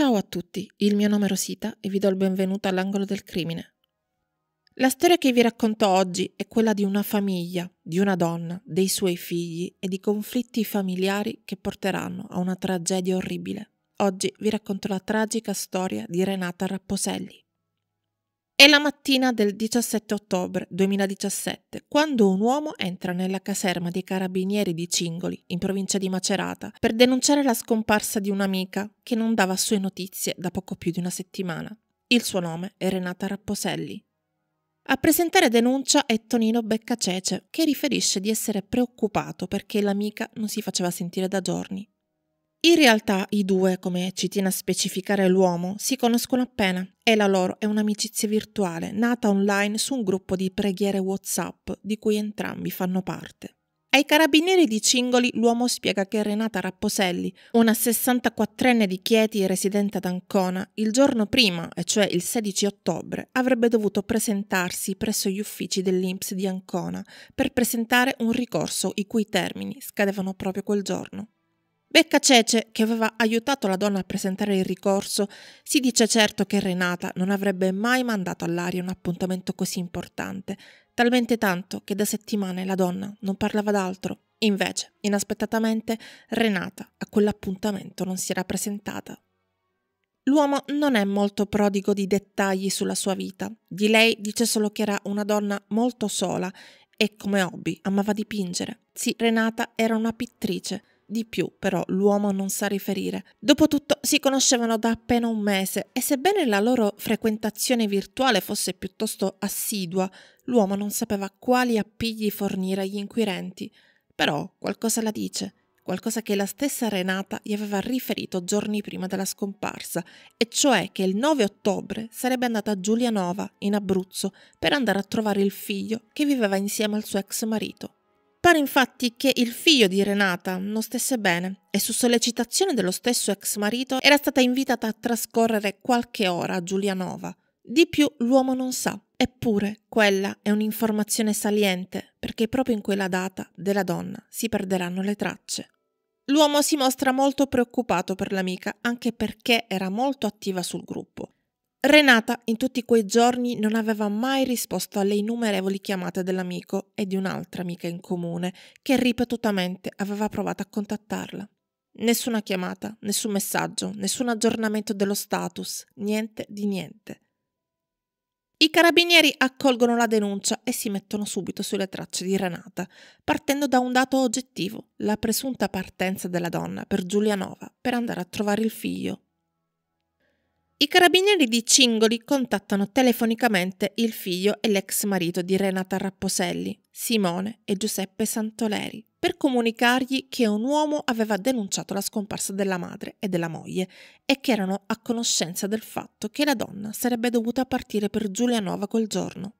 Ciao a tutti, il mio nome è Rosita e vi do il benvenuto all'angolo del crimine. La storia che vi racconto oggi è quella di una famiglia, di una donna, dei suoi figli e di conflitti familiari che porteranno a una tragedia orribile. Oggi vi racconto la tragica storia di Renata Rapposelli. È la mattina del 17 ottobre 2017, quando un uomo entra nella caserma dei carabinieri di Cingoli, in provincia di Macerata, per denunciare la scomparsa di un'amica che non dava sue notizie da poco più di una settimana. Il suo nome è Renata Rapposelli. A presentare denuncia è Tonino Beccacece, che riferisce di essere preoccupato perché l'amica non si faceva sentire da giorni in realtà i due, come ci tiene a specificare l'uomo, si conoscono appena e la loro è un'amicizia virtuale nata online su un gruppo di preghiere WhatsApp di cui entrambi fanno parte. Ai carabinieri di Cingoli l'uomo spiega che Renata Rapposelli, una 64enne di Chieti residente ad Ancona, il giorno prima, e cioè il 16 ottobre, avrebbe dovuto presentarsi presso gli uffici dell'Inps di Ancona per presentare un ricorso i cui termini scadevano proprio quel giorno. Becca Cece, che aveva aiutato la donna a presentare il ricorso, si dice certo che Renata non avrebbe mai mandato all'aria un appuntamento così importante, talmente tanto che da settimane la donna non parlava d'altro. Invece, inaspettatamente, Renata a quell'appuntamento non si era presentata. L'uomo non è molto prodigo di dettagli sulla sua vita. Di lei dice solo che era una donna molto sola e come hobby amava dipingere. Sì, Renata era una pittrice, di più, però, l'uomo non sa riferire. Dopotutto si conoscevano da appena un mese e sebbene la loro frequentazione virtuale fosse piuttosto assidua, l'uomo non sapeva quali appigli fornire agli inquirenti. Però qualcosa la dice, qualcosa che la stessa Renata gli aveva riferito giorni prima della scomparsa, e cioè che il 9 ottobre sarebbe andata a Giulianova, in Abruzzo, per andare a trovare il figlio che viveva insieme al suo ex marito. Pare infatti che il figlio di Renata non stesse bene e su sollecitazione dello stesso ex marito era stata invitata a trascorrere qualche ora a Giulianova. Di più l'uomo non sa, eppure quella è un'informazione saliente perché proprio in quella data della donna si perderanno le tracce. L'uomo si mostra molto preoccupato per l'amica anche perché era molto attiva sul gruppo Renata in tutti quei giorni non aveva mai risposto alle innumerevoli chiamate dell'amico e di un'altra amica in comune che ripetutamente aveva provato a contattarla. Nessuna chiamata, nessun messaggio, nessun aggiornamento dello status, niente di niente. I carabinieri accolgono la denuncia e si mettono subito sulle tracce di Renata, partendo da un dato oggettivo, la presunta partenza della donna per Giulianova per andare a trovare il figlio i carabinieri di Cingoli contattano telefonicamente il figlio e l'ex marito di Renata Rapposelli, Simone e Giuseppe Santoleri, per comunicargli che un uomo aveva denunciato la scomparsa della madre e della moglie e che erano a conoscenza del fatto che la donna sarebbe dovuta partire per Giulianova quel giorno.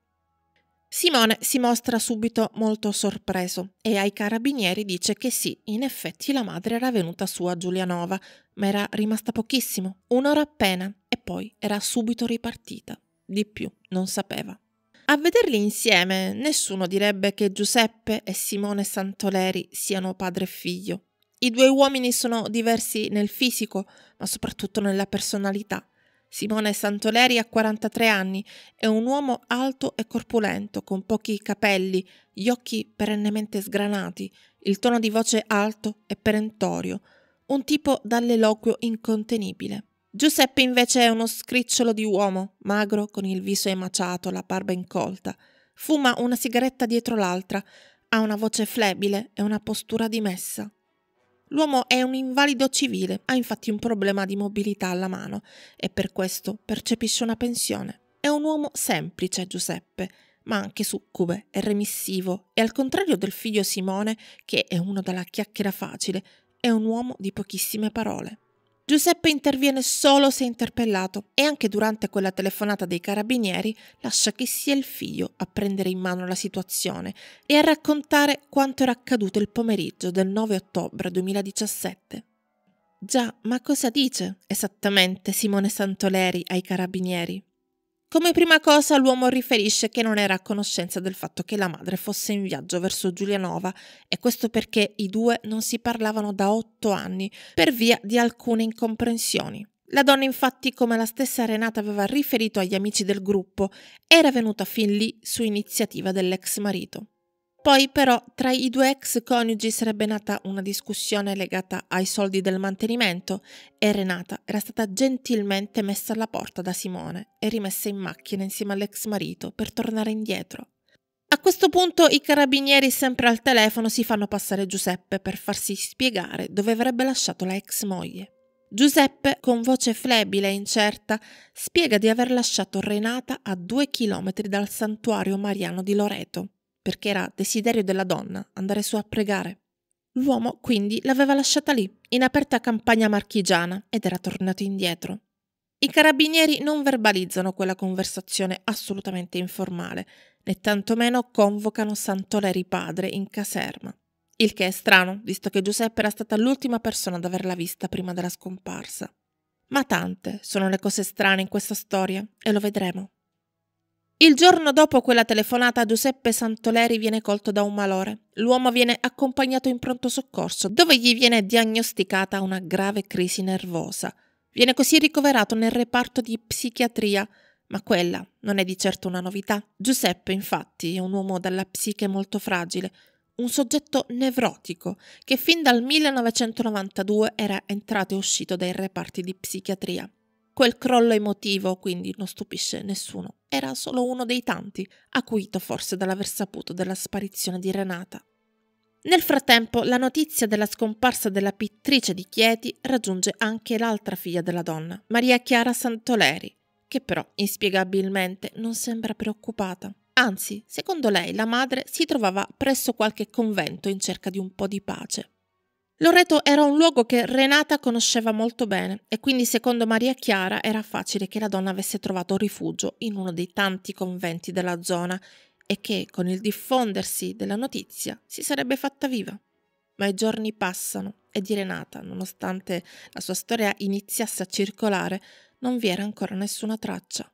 Simone si mostra subito molto sorpreso e ai carabinieri dice che sì, in effetti la madre era venuta su a Giulianova, ma era rimasta pochissimo, un'ora appena, e poi era subito ripartita. Di più non sapeva. A vederli insieme, nessuno direbbe che Giuseppe e Simone Santoleri siano padre e figlio. I due uomini sono diversi nel fisico, ma soprattutto nella personalità. Simone Santoleri ha 43 anni, è un uomo alto e corpulento, con pochi capelli, gli occhi perennemente sgranati, il tono di voce alto e perentorio, un tipo dall'eloquio incontenibile. Giuseppe invece è uno scricciolo di uomo, magro, con il viso emaciato, la barba incolta. Fuma una sigaretta dietro l'altra, ha una voce flebile e una postura dimessa. L'uomo è un invalido civile, ha infatti un problema di mobilità alla mano e per questo percepisce una pensione. È un uomo semplice, Giuseppe, ma anche succube è remissivo, e al contrario del figlio Simone, che è uno dalla chiacchiera facile, è un uomo di pochissime parole. Giuseppe interviene solo se interpellato e anche durante quella telefonata dei carabinieri lascia che sia il figlio a prendere in mano la situazione e a raccontare quanto era accaduto il pomeriggio del 9 ottobre 2017. Già, ma cosa dice esattamente Simone Santoleri ai carabinieri? Come prima cosa l'uomo riferisce che non era a conoscenza del fatto che la madre fosse in viaggio verso Giulianova e questo perché i due non si parlavano da otto anni per via di alcune incomprensioni. La donna infatti, come la stessa Renata aveva riferito agli amici del gruppo, era venuta fin lì su iniziativa dell'ex marito. Poi però tra i due ex coniugi sarebbe nata una discussione legata ai soldi del mantenimento e Renata era stata gentilmente messa alla porta da Simone e rimessa in macchina insieme all'ex marito per tornare indietro. A questo punto i carabinieri sempre al telefono si fanno passare Giuseppe per farsi spiegare dove avrebbe lasciato la ex moglie. Giuseppe, con voce flebile e incerta, spiega di aver lasciato Renata a due chilometri dal santuario mariano di Loreto perché era desiderio della donna andare su a pregare. L'uomo quindi l'aveva lasciata lì, in aperta campagna marchigiana, ed era tornato indietro. I carabinieri non verbalizzano quella conversazione assolutamente informale, né tantomeno convocano Santoleri padre in caserma. Il che è strano, visto che Giuseppe era stata l'ultima persona ad averla vista prima della scomparsa. Ma tante sono le cose strane in questa storia, e lo vedremo. Il giorno dopo quella telefonata Giuseppe Santoleri viene colto da un malore. L'uomo viene accompagnato in pronto soccorso, dove gli viene diagnosticata una grave crisi nervosa. Viene così ricoverato nel reparto di psichiatria, ma quella non è di certo una novità. Giuseppe, infatti, è un uomo dalla psiche molto fragile, un soggetto nevrotico che fin dal 1992 era entrato e uscito dai reparti di psichiatria. Quel crollo emotivo quindi non stupisce nessuno, era solo uno dei tanti, acuito forse dall'aver saputo della sparizione di Renata. Nel frattempo la notizia della scomparsa della pittrice di Chieti raggiunge anche l'altra figlia della donna, Maria Chiara Santoleri, che però inspiegabilmente non sembra preoccupata. Anzi, secondo lei la madre si trovava presso qualche convento in cerca di un po' di pace. Loreto era un luogo che Renata conosceva molto bene e quindi secondo Maria Chiara era facile che la donna avesse trovato rifugio in uno dei tanti conventi della zona e che con il diffondersi della notizia si sarebbe fatta viva. Ma i giorni passano e di Renata, nonostante la sua storia iniziasse a circolare, non vi era ancora nessuna traccia.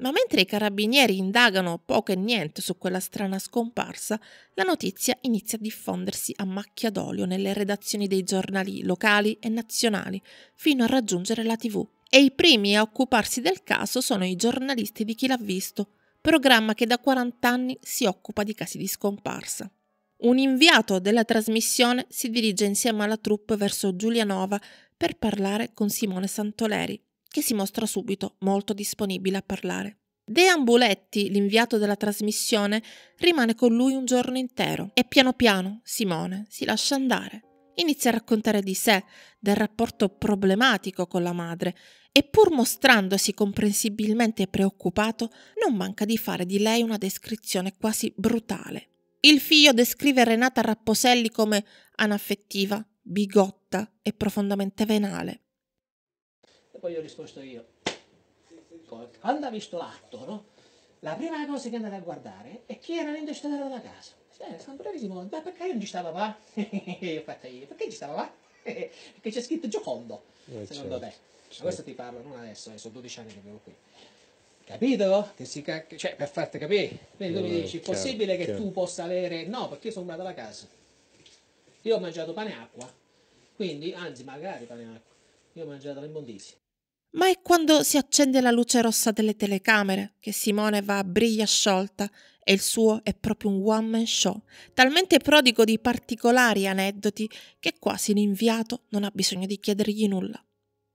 Ma mentre i carabinieri indagano poco e niente su quella strana scomparsa, la notizia inizia a diffondersi a macchia d'olio nelle redazioni dei giornali locali e nazionali, fino a raggiungere la TV. E i primi a occuparsi del caso sono i giornalisti di chi l'ha visto, programma che da 40 anni si occupa di casi di scomparsa. Un inviato della trasmissione si dirige insieme alla troupe verso Giulianova per parlare con Simone Santoleri, che si mostra subito molto disponibile a parlare. De Ambuletti, l'inviato della trasmissione, rimane con lui un giorno intero e piano piano Simone si lascia andare. Inizia a raccontare di sé, del rapporto problematico con la madre e pur mostrandosi comprensibilmente preoccupato, non manca di fare di lei una descrizione quasi brutale. Il figlio descrive Renata Rapposelli come anaffettiva, bigotta e profondamente venale. E poi gli ho risposto io. Quando ha visto l'atto, no? La prima cosa che è andata a guardare è chi era l'intestatario della casa. Eh, sono bravissimo, ma perché io non ci stavo qua? io ho fatto io, perché ci stavo qua? perché c'è scritto Giocondo, eh, secondo certo, te. Certo. questo ti parlo non adesso, eh, sono 12 anni che vivo qui. Capito? Che si cac... Cioè, per farti capire. Quindi tu mi eh, dici, è possibile che chiaro. tu possa avere... No, perché io sono andato alla casa. Io ho mangiato pane e acqua. Quindi, anzi, magari pane e acqua. Io ho mangiato l'immondizia. Ma è quando si accende la luce rossa delle telecamere che Simone va a briglia sciolta e il suo è proprio un one-man show, talmente prodigo di particolari aneddoti che quasi l'inviato non ha bisogno di chiedergli nulla.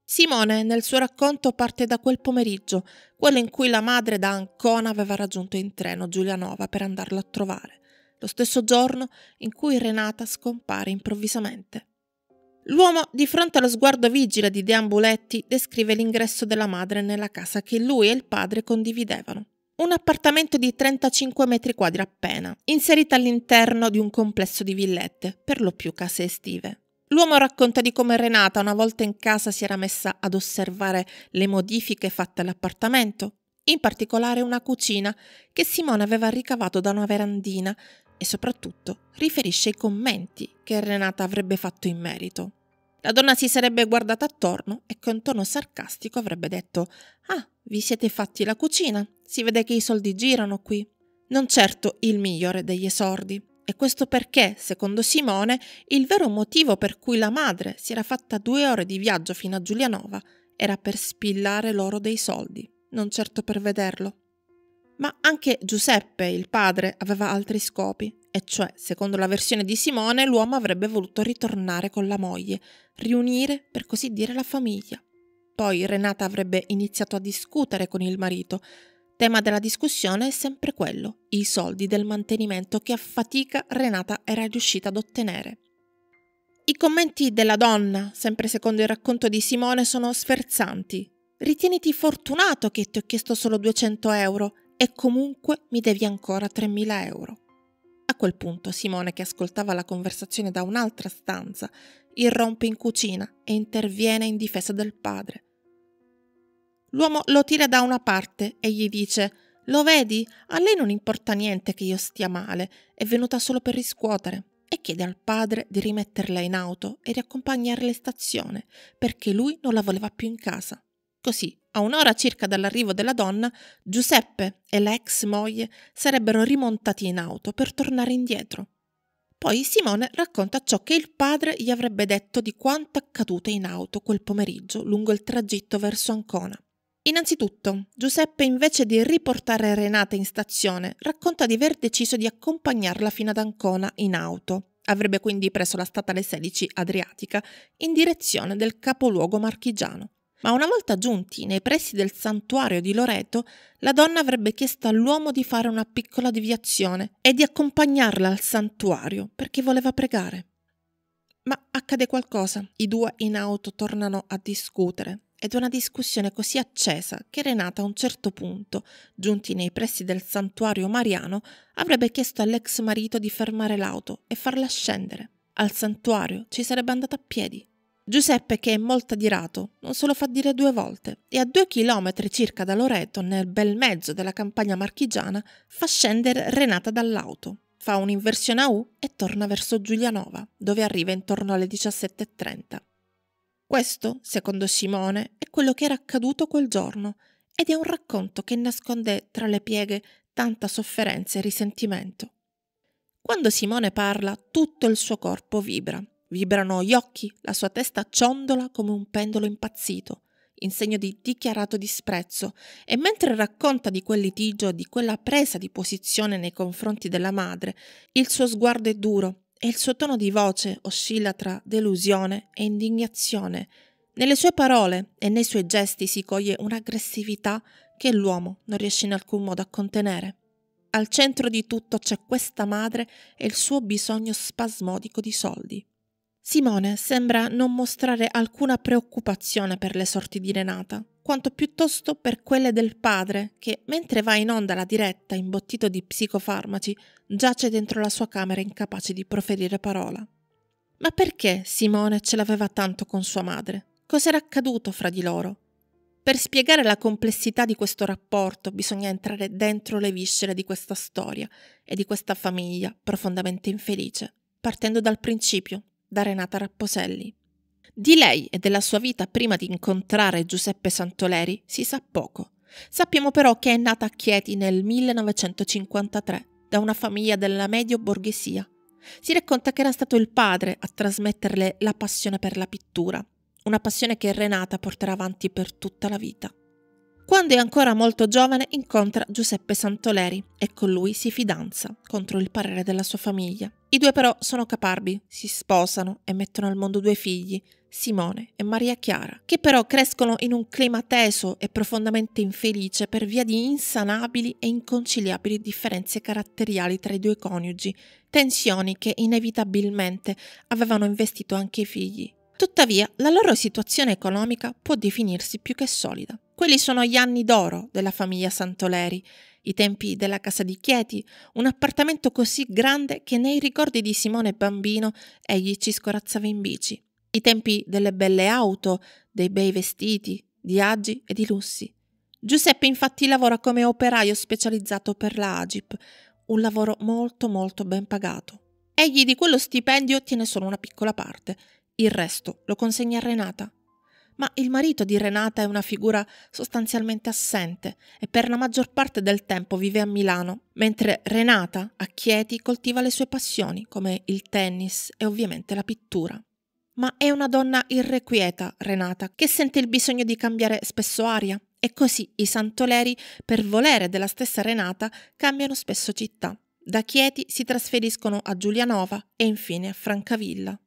Simone nel suo racconto parte da quel pomeriggio, quello in cui la madre da Ancona aveva raggiunto in treno Giulianova per andarlo a trovare, lo stesso giorno in cui Renata scompare improvvisamente. L'uomo, di fronte allo sguardo vigile di Deambuletti, descrive l'ingresso della madre nella casa che lui e il padre condividevano. Un appartamento di 35 metri quadri appena, inserito all'interno di un complesso di villette, per lo più case estive. L'uomo racconta di come Renata, una volta in casa, si era messa ad osservare le modifiche fatte all'appartamento, in particolare una cucina che Simone aveva ricavato da una verandina e soprattutto riferisce i commenti che Renata avrebbe fatto in merito. La donna si sarebbe guardata attorno e con tono sarcastico avrebbe detto Ah, vi siete fatti la cucina? Si vede che i soldi girano qui. Non certo il migliore degli esordi. E questo perché, secondo Simone, il vero motivo per cui la madre si era fatta due ore di viaggio fino a Giulianova era per spillare loro dei soldi, non certo per vederlo. Ma anche Giuseppe, il padre, aveva altri scopi, e cioè, secondo la versione di Simone, l'uomo avrebbe voluto ritornare con la moglie, riunire, per così dire, la famiglia. Poi Renata avrebbe iniziato a discutere con il marito. Tema della discussione è sempre quello, i soldi del mantenimento che a fatica Renata era riuscita ad ottenere. I commenti della donna, sempre secondo il racconto di Simone, sono sferzanti. Ritieniti fortunato che ti ho chiesto solo 200 euro e comunque mi devi ancora 3.000 euro. A quel punto Simone, che ascoltava la conversazione da un'altra stanza, irrompe in cucina e interviene in difesa del padre. L'uomo lo tira da una parte e gli dice Lo vedi? A lei non importa niente che io stia male, è venuta solo per riscuotere e chiede al padre di rimetterla in auto e riaccompagnarla in stazione perché lui non la voleva più in casa. Così, a un'ora circa dall'arrivo della donna, Giuseppe e la ex moglie sarebbero rimontati in auto per tornare indietro. Poi Simone racconta ciò che il padre gli avrebbe detto di quanto accaduto in auto quel pomeriggio lungo il tragitto verso Ancona. Innanzitutto, Giuseppe invece di riportare Renata in stazione, racconta di aver deciso di accompagnarla fino ad Ancona in auto. Avrebbe quindi preso la statale 16 Adriatica in direzione del capoluogo marchigiano ma una volta giunti nei pressi del santuario di Loreto, la donna avrebbe chiesto all'uomo di fare una piccola deviazione e di accompagnarla al santuario perché voleva pregare. Ma accade qualcosa. I due in auto tornano a discutere ed una discussione così accesa che Renata a un certo punto, giunti nei pressi del santuario mariano, avrebbe chiesto all'ex marito di fermare l'auto e farla scendere. Al santuario ci sarebbe andata a piedi. Giuseppe, che è molto adirato, non se lo fa dire due volte e a due chilometri circa da Loreto, nel bel mezzo della campagna marchigiana, fa scendere Renata dall'auto, fa un'inversione a U e torna verso Giulianova, dove arriva intorno alle 17.30. Questo, secondo Simone, è quello che era accaduto quel giorno ed è un racconto che nasconde tra le pieghe tanta sofferenza e risentimento. Quando Simone parla, tutto il suo corpo vibra Vibrano gli occhi, la sua testa ciondola come un pendolo impazzito, in segno di dichiarato disprezzo, e mentre racconta di quel litigio, di quella presa di posizione nei confronti della madre, il suo sguardo è duro e il suo tono di voce oscilla tra delusione e indignazione. Nelle sue parole e nei suoi gesti si coglie un'aggressività che l'uomo non riesce in alcun modo a contenere. Al centro di tutto c'è questa madre e il suo bisogno spasmodico di soldi. Simone sembra non mostrare alcuna preoccupazione per le sorti di Renata, quanto piuttosto per quelle del padre che, mentre va in onda la diretta imbottito di psicofarmaci, giace dentro la sua camera incapace di proferire parola. Ma perché Simone ce l'aveva tanto con sua madre? Cos'era accaduto fra di loro? Per spiegare la complessità di questo rapporto bisogna entrare dentro le viscere di questa storia e di questa famiglia profondamente infelice, partendo dal principio, da Renata Rapposelli. Di lei e della sua vita prima di incontrare Giuseppe Santoleri si sa poco. Sappiamo però che è nata a Chieti nel 1953 da una famiglia della medio borghesia. Si racconta che era stato il padre a trasmetterle la passione per la pittura, una passione che Renata porterà avanti per tutta la vita. Quando è ancora molto giovane incontra Giuseppe Santoleri e con lui si fidanza, contro il parere della sua famiglia. I due però sono caparbi, si sposano e mettono al mondo due figli, Simone e Maria Chiara, che però crescono in un clima teso e profondamente infelice per via di insanabili e inconciliabili differenze caratteriali tra i due coniugi, tensioni che inevitabilmente avevano investito anche i figli. Tuttavia, la loro situazione economica può definirsi più che solida. Quelli sono gli anni d'oro della famiglia Santoleri, i tempi della casa di Chieti, un appartamento così grande che nei ricordi di Simone bambino egli ci scorazzava in bici. I tempi delle belle auto, dei bei vestiti, di agi e di lussi. Giuseppe infatti lavora come operaio specializzato per la Agip, un lavoro molto molto ben pagato. Egli di quello stipendio tiene solo una piccola parte, il resto lo consegna a Renata, ma il marito di Renata è una figura sostanzialmente assente e per la maggior parte del tempo vive a Milano, mentre Renata a Chieti coltiva le sue passioni come il tennis e ovviamente la pittura. Ma è una donna irrequieta, Renata, che sente il bisogno di cambiare spesso aria e così i santoleri, per volere della stessa Renata, cambiano spesso città. Da Chieti si trasferiscono a Giulianova e infine a Francavilla.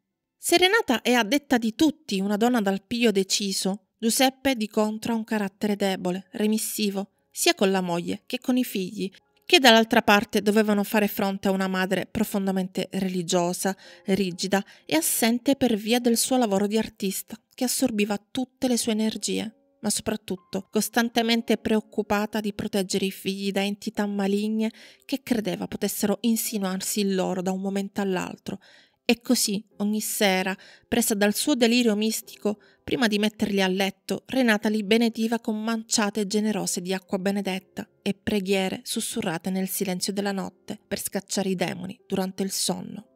Serenata è a detta di tutti una donna dal piglio deciso. Giuseppe di contro ha un carattere debole, remissivo, sia con la moglie che con i figli, che dall'altra parte dovevano fare fronte a una madre profondamente religiosa, rigida e assente per via del suo lavoro di artista, che assorbiva tutte le sue energie ma soprattutto costantemente preoccupata di proteggere i figli da entità maligne che credeva potessero insinuarsi in loro da un momento all'altro e così, ogni sera, presa dal suo delirio mistico, prima di metterli a letto, Renata li benediva con manciate generose di acqua benedetta e preghiere sussurrate nel silenzio della notte per scacciare i demoni durante il sonno.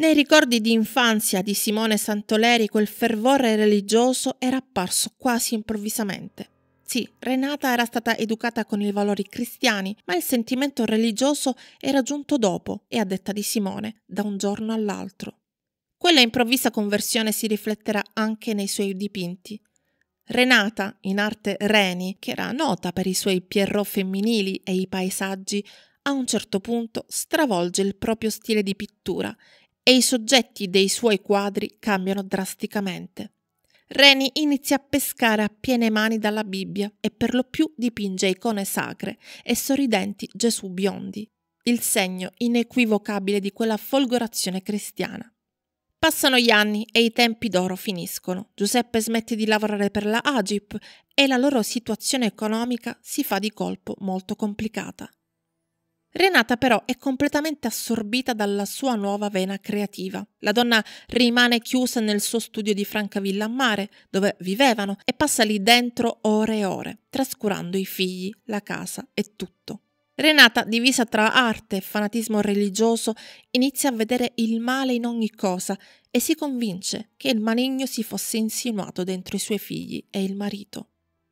Nei ricordi di infanzia di Simone Santoleri quel fervore religioso era apparso quasi improvvisamente, sì, Renata era stata educata con i valori cristiani, ma il sentimento religioso era giunto dopo e a detta di Simone, da un giorno all'altro. Quella improvvisa conversione si rifletterà anche nei suoi dipinti. Renata, in arte Reni, che era nota per i suoi Pierrot femminili e i paesaggi, a un certo punto stravolge il proprio stile di pittura e i soggetti dei suoi quadri cambiano drasticamente. Reni inizia a pescare a piene mani dalla Bibbia e per lo più dipinge icone sacre e sorridenti Gesù biondi, il segno inequivocabile di quella folgorazione cristiana. Passano gli anni e i tempi d'oro finiscono. Giuseppe smette di lavorare per la Agip e la loro situazione economica si fa di colpo molto complicata. Renata però è completamente assorbita dalla sua nuova vena creativa. La donna rimane chiusa nel suo studio di Francavilla a Mare, dove vivevano, e passa lì dentro ore e ore, trascurando i figli, la casa e tutto. Renata, divisa tra arte e fanatismo religioso, inizia a vedere il male in ogni cosa e si convince che il maligno si fosse insinuato dentro i suoi figli e il marito.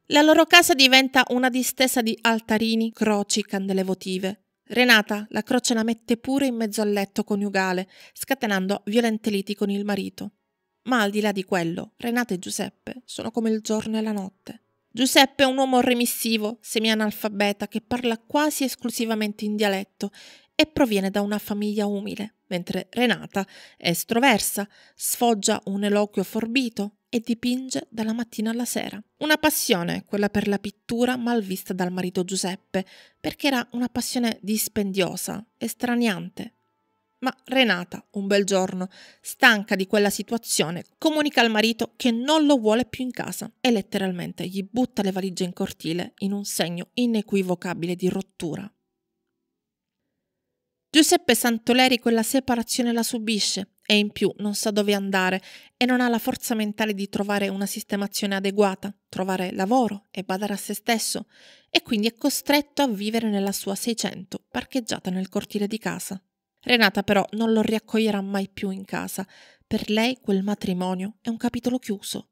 La loro casa diventa una distesa di altarini, croci, candele votive. Renata la croce la mette pure in mezzo al letto coniugale, scatenando violente liti con il marito. Ma al di là di quello, Renata e Giuseppe sono come il giorno e la notte. Giuseppe è un uomo remissivo, semianalfabeta, che parla quasi esclusivamente in dialetto e proviene da una famiglia umile, mentre Renata è estroversa, sfoggia un eloquio forbito e dipinge dalla mattina alla sera. Una passione, quella per la pittura mal vista dal marito Giuseppe, perché era una passione dispendiosa, estraniante. Ma Renata, un bel giorno, stanca di quella situazione, comunica al marito che non lo vuole più in casa e letteralmente gli butta le valigie in cortile in un segno inequivocabile di rottura. Giuseppe Santoleri quella separazione la subisce e in più non sa dove andare e non ha la forza mentale di trovare una sistemazione adeguata, trovare lavoro e badare a se stesso e quindi è costretto a vivere nella sua 600 parcheggiata nel cortile di casa. Renata però non lo riaccoglierà mai più in casa. Per lei quel matrimonio è un capitolo chiuso,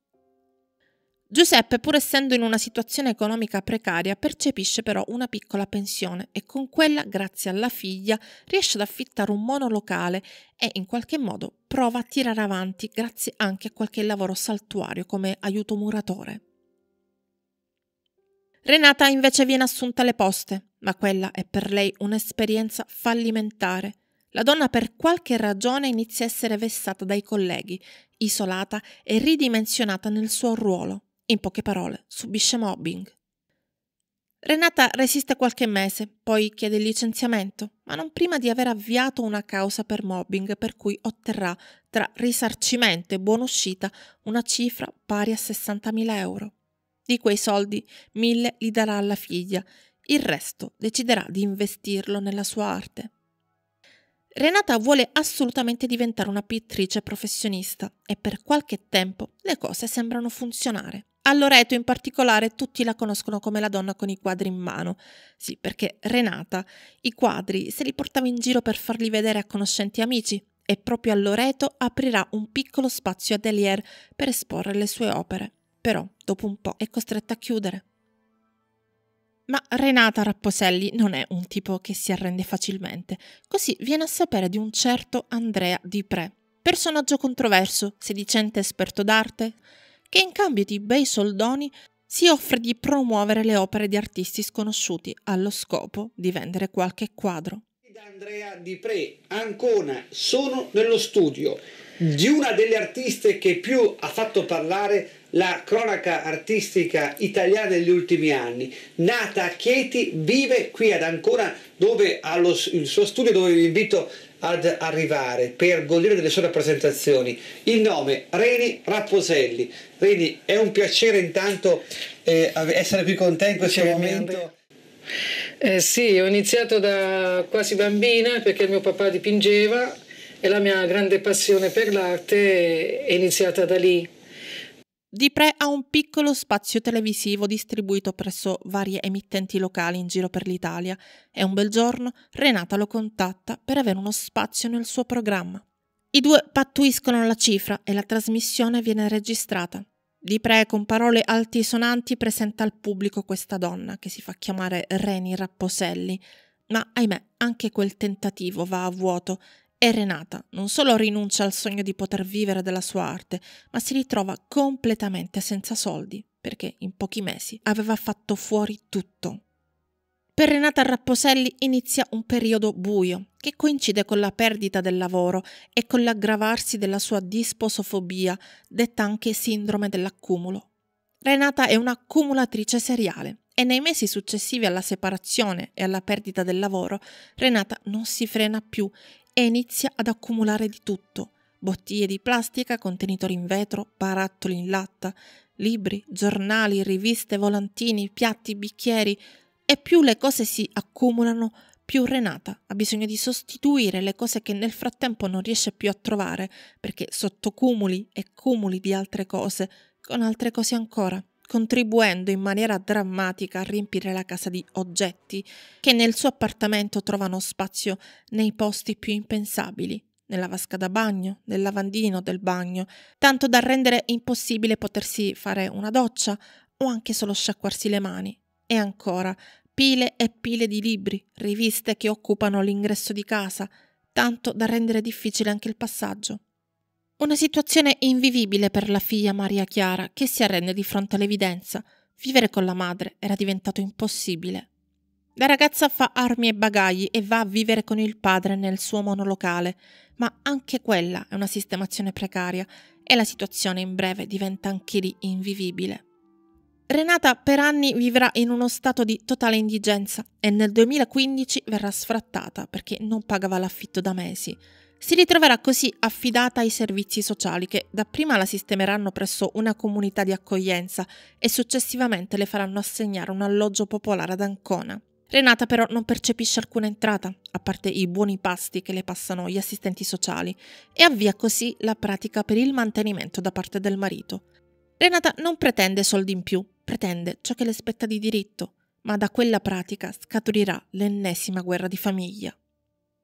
Giuseppe, pur essendo in una situazione economica precaria, percepisce però una piccola pensione e con quella, grazie alla figlia, riesce ad affittare un monolocale e in qualche modo prova a tirare avanti grazie anche a qualche lavoro saltuario come aiuto muratore. Renata invece viene assunta alle poste, ma quella è per lei un'esperienza fallimentare. La donna per qualche ragione inizia a essere vessata dai colleghi, isolata e ridimensionata nel suo ruolo. In poche parole, subisce mobbing. Renata resiste qualche mese, poi chiede il licenziamento, ma non prima di aver avviato una causa per mobbing per cui otterrà, tra risarcimento e buona uscita, una cifra pari a 60.000 euro. Di quei soldi, 1.000 li darà alla figlia, il resto deciderà di investirlo nella sua arte. Renata vuole assolutamente diventare una pittrice professionista e per qualche tempo le cose sembrano funzionare. A Loreto in particolare tutti la conoscono come la donna con i quadri in mano. Sì, perché Renata i quadri se li portava in giro per farli vedere a conoscenti e amici e proprio a Loreto aprirà un piccolo spazio a Elier per esporre le sue opere. Però dopo un po' è costretta a chiudere. Ma Renata Rapposelli non è un tipo che si arrende facilmente, così viene a sapere di un certo Andrea Di Pre, personaggio controverso, sedicente esperto d'arte, che in cambio di bei soldoni si offre di promuovere le opere di artisti sconosciuti allo scopo di vendere qualche quadro. Andrea Di Pre, Ancona, sono nello studio di una delle artiste che più ha fatto parlare la cronaca artistica italiana degli ultimi anni. Nata a Chieti, vive qui ad Ancona dove ha lo, il suo studio dove vi invito ad arrivare per godere delle sue rappresentazioni. Il nome Reni Rapposelli. Reni, è un piacere intanto eh, essere qui con te in questo Grazie momento. Andrea. Eh, sì, ho iniziato da quasi bambina perché mio papà dipingeva e la mia grande passione per l'arte è iniziata da lì. Di Pre ha un piccolo spazio televisivo distribuito presso varie emittenti locali in giro per l'Italia e un bel giorno Renata lo contatta per avere uno spazio nel suo programma. I due pattuiscono la cifra e la trasmissione viene registrata di pre con parole altisonanti presenta al pubblico questa donna che si fa chiamare Reni Rapposelli, ma ahimè anche quel tentativo va a vuoto e Renata non solo rinuncia al sogno di poter vivere della sua arte, ma si ritrova completamente senza soldi perché in pochi mesi aveva fatto fuori tutto. Per Renata Rapposelli inizia un periodo buio, che coincide con la perdita del lavoro e con l'aggravarsi della sua disposofobia, detta anche sindrome dell'accumulo. Renata è un'accumulatrice seriale e nei mesi successivi alla separazione e alla perdita del lavoro, Renata non si frena più e inizia ad accumulare di tutto. Bottiglie di plastica, contenitori in vetro, barattoli in latta, libri, giornali, riviste, volantini, piatti, bicchieri, e più le cose si accumulano, più Renata ha bisogno di sostituire le cose che nel frattempo non riesce più a trovare, perché sottocumuli e cumuli di altre cose, con altre cose ancora, contribuendo in maniera drammatica a riempire la casa di oggetti che nel suo appartamento trovano spazio nei posti più impensabili, nella vasca da bagno, nel lavandino del bagno, tanto da rendere impossibile potersi fare una doccia o anche solo sciacquarsi le mani e ancora, pile e pile di libri, riviste che occupano l'ingresso di casa, tanto da rendere difficile anche il passaggio. Una situazione invivibile per la figlia Maria Chiara, che si arrende di fronte all'evidenza. Vivere con la madre era diventato impossibile. La ragazza fa armi e bagagli e va a vivere con il padre nel suo monolocale, ma anche quella è una sistemazione precaria e la situazione in breve diventa anche lì invivibile. Renata per anni vivrà in uno stato di totale indigenza e nel 2015 verrà sfrattata perché non pagava l'affitto da mesi. Si ritroverà così affidata ai servizi sociali che dapprima la sistemeranno presso una comunità di accoglienza e successivamente le faranno assegnare un alloggio popolare ad Ancona. Renata però non percepisce alcuna entrata, a parte i buoni pasti che le passano gli assistenti sociali, e avvia così la pratica per il mantenimento da parte del marito. Renata non pretende soldi in più, pretende ciò che le spetta di diritto, ma da quella pratica scaturirà l'ennesima guerra di famiglia.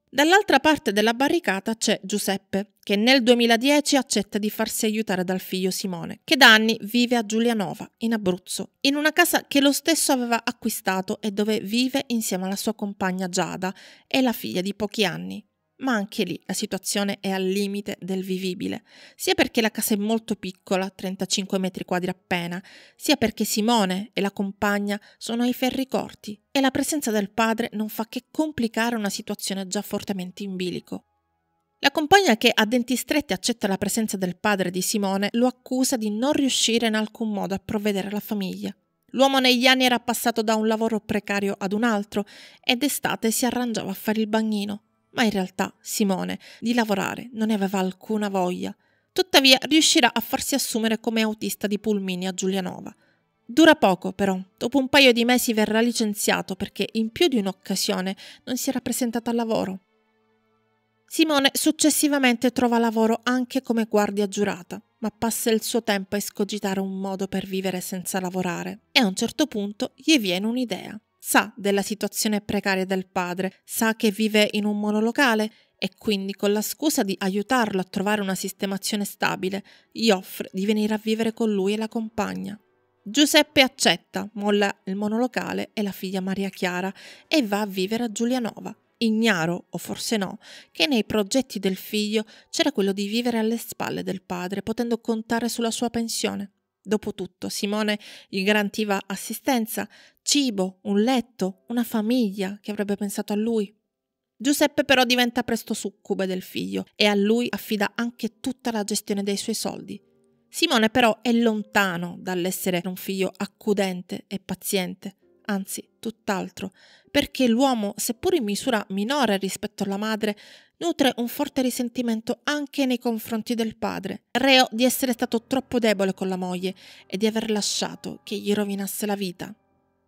Dall'altra parte della barricata c'è Giuseppe, che nel 2010 accetta di farsi aiutare dal figlio Simone, che da anni vive a Giulianova, in Abruzzo, in una casa che lo stesso aveva acquistato e dove vive insieme alla sua compagna Giada e la figlia di pochi anni ma anche lì la situazione è al limite del vivibile, sia perché la casa è molto piccola, 35 metri quadri appena, sia perché Simone e la compagna sono ai ferri corti e la presenza del padre non fa che complicare una situazione già fortemente in bilico. La compagna che a denti stretti accetta la presenza del padre di Simone lo accusa di non riuscire in alcun modo a provvedere alla famiglia. L'uomo negli anni era passato da un lavoro precario ad un altro ed estate si arrangiava a fare il bagnino ma in realtà Simone di lavorare non ne aveva alcuna voglia. Tuttavia riuscirà a farsi assumere come autista di pulmini a Giulianova. Dura poco però, dopo un paio di mesi verrà licenziato perché in più di un'occasione non si era presentato al lavoro. Simone successivamente trova lavoro anche come guardia giurata, ma passa il suo tempo a escogitare un modo per vivere senza lavorare e a un certo punto gli viene un'idea sa della situazione precaria del padre, sa che vive in un monolocale e quindi con la scusa di aiutarlo a trovare una sistemazione stabile, gli offre di venire a vivere con lui e la compagna. Giuseppe accetta, molla il monolocale e la figlia Maria Chiara e va a vivere a Giulianova, ignaro, o forse no, che nei progetti del figlio c'era quello di vivere alle spalle del padre, potendo contare sulla sua pensione. Dopotutto Simone gli garantiva assistenza, cibo, un letto, una famiglia che avrebbe pensato a lui. Giuseppe però diventa presto succube del figlio e a lui affida anche tutta la gestione dei suoi soldi. Simone però è lontano dall'essere un figlio accudente e paziente, anzi tutt'altro, perché l'uomo, seppur in misura minore rispetto alla madre, nutre un forte risentimento anche nei confronti del padre, reo di essere stato troppo debole con la moglie e di aver lasciato che gli rovinasse la vita.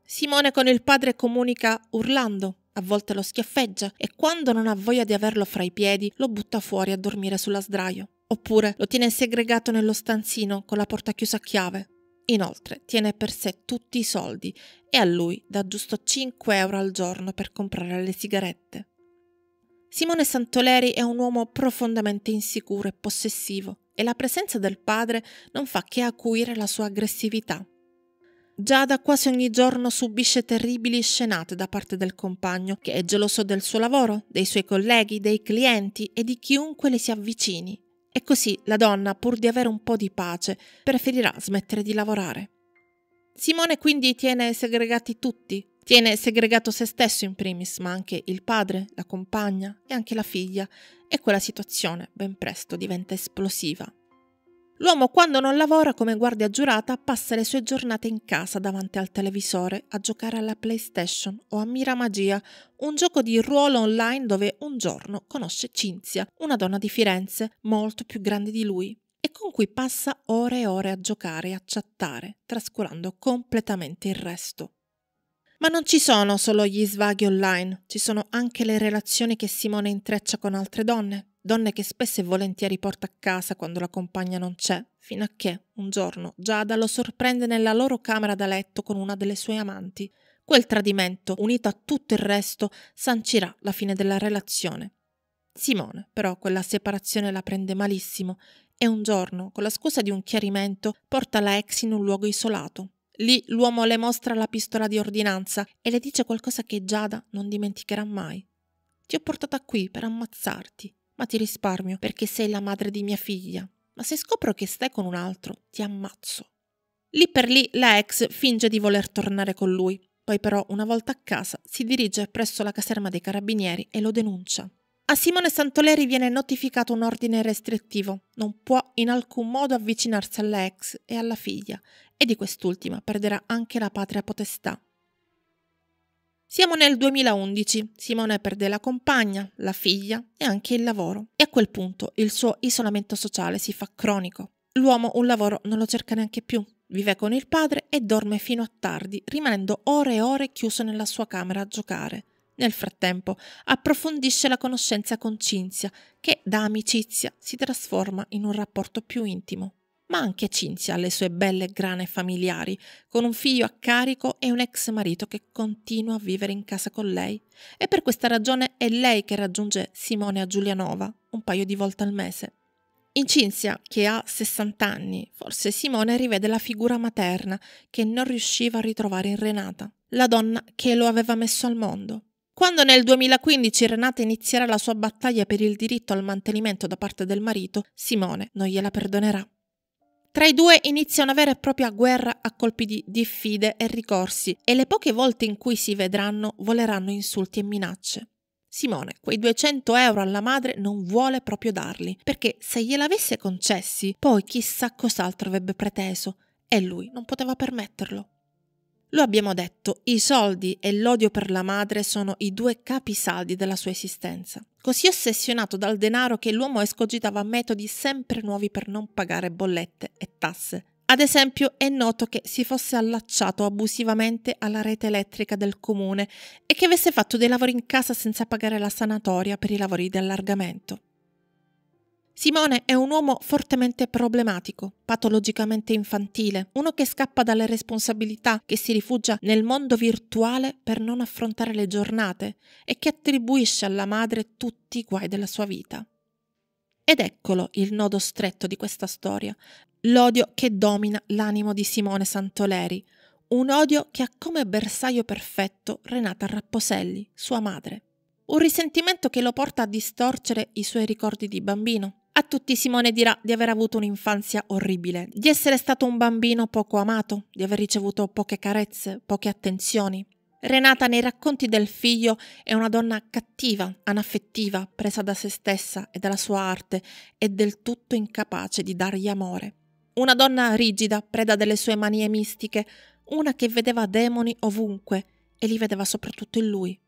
Simone con il padre comunica urlando, a volte lo schiaffeggia e quando non ha voglia di averlo fra i piedi lo butta fuori a dormire sulla sdraio. Oppure lo tiene segregato nello stanzino con la porta chiusa a chiave. Inoltre tiene per sé tutti i soldi e a lui dà giusto 5 euro al giorno per comprare le sigarette. Simone Santoleri è un uomo profondamente insicuro e possessivo e la presenza del padre non fa che acuire la sua aggressività. Giada quasi ogni giorno subisce terribili scenate da parte del compagno, che è geloso del suo lavoro, dei suoi colleghi, dei clienti e di chiunque le si avvicini. E così la donna, pur di avere un po' di pace, preferirà smettere di lavorare. Simone quindi tiene segregati tutti, tiene segregato se stesso in primis, ma anche il padre, la compagna e anche la figlia, e quella situazione ben presto diventa esplosiva. L'uomo quando non lavora come guardia giurata passa le sue giornate in casa davanti al televisore a giocare alla PlayStation o a Mira Magia, un gioco di ruolo online dove un giorno conosce Cinzia, una donna di Firenze molto più grande di lui e con cui passa ore e ore a giocare e a chattare, trascurando completamente il resto. Ma non ci sono solo gli svaghi online, ci sono anche le relazioni che Simone intreccia con altre donne, donne che spesso e volentieri porta a casa quando la compagna non c'è, fino a che, un giorno, Giada lo sorprende nella loro camera da letto con una delle sue amanti. Quel tradimento, unito a tutto il resto, sancirà la fine della relazione. Simone, però, quella separazione la prende malissimo e un giorno, con la scusa di un chiarimento, porta la ex in un luogo isolato. Lì l'uomo le mostra la pistola di ordinanza e le dice qualcosa che Giada non dimenticherà mai. Ti ho portata qui per ammazzarti, ma ti risparmio perché sei la madre di mia figlia. Ma se scopro che stai con un altro, ti ammazzo. Lì per lì la ex finge di voler tornare con lui, poi però una volta a casa si dirige presso la caserma dei carabinieri e lo denuncia. A Simone Santoleri viene notificato un ordine restrittivo, non può in alcun modo avvicinarsi alla ex e alla figlia, e di quest'ultima perderà anche la patria potestà. Siamo nel 2011, Simone perde la compagna, la figlia e anche il lavoro e a quel punto il suo isolamento sociale si fa cronico. L'uomo un lavoro non lo cerca neanche più, vive con il padre e dorme fino a tardi, rimanendo ore e ore chiuso nella sua camera a giocare. Nel frattempo approfondisce la conoscenza con Cinzia, che da amicizia si trasforma in un rapporto più intimo ma anche Cinzia ha le sue belle grane familiari, con un figlio a carico e un ex marito che continua a vivere in casa con lei. E per questa ragione è lei che raggiunge Simone a Giulianova un paio di volte al mese. In Cinzia, che ha 60 anni, forse Simone rivede la figura materna che non riusciva a ritrovare in Renata, la donna che lo aveva messo al mondo. Quando nel 2015 Renata inizierà la sua battaglia per il diritto al mantenimento da parte del marito, Simone non gliela perdonerà. Tra i due inizia una vera e propria guerra a colpi di diffide e ricorsi e le poche volte in cui si vedranno voleranno insulti e minacce. Simone quei 200 euro alla madre non vuole proprio darli, perché se gliel'avesse concessi, poi chissà cos'altro avrebbe preteso, e lui non poteva permetterlo. Lo abbiamo detto, i soldi e l'odio per la madre sono i due capisaldi della sua esistenza. Così ossessionato dal denaro che l'uomo escogitava metodi sempre nuovi per non pagare bollette e tasse. Ad esempio è noto che si fosse allacciato abusivamente alla rete elettrica del comune e che avesse fatto dei lavori in casa senza pagare la sanatoria per i lavori di allargamento. Simone è un uomo fortemente problematico, patologicamente infantile, uno che scappa dalle responsabilità, che si rifugia nel mondo virtuale per non affrontare le giornate e che attribuisce alla madre tutti i guai della sua vita. Ed eccolo il nodo stretto di questa storia, l'odio che domina l'animo di Simone Santoleri, un odio che ha come bersaglio perfetto Renata Rapposelli, sua madre. Un risentimento che lo porta a distorcere i suoi ricordi di bambino, a tutti Simone dirà di aver avuto un'infanzia orribile, di essere stato un bambino poco amato, di aver ricevuto poche carezze, poche attenzioni. Renata nei racconti del figlio è una donna cattiva, anaffettiva, presa da se stessa e dalla sua arte e del tutto incapace di dargli amore. Una donna rigida, preda delle sue manie mistiche, una che vedeva demoni ovunque e li vedeva soprattutto in lui.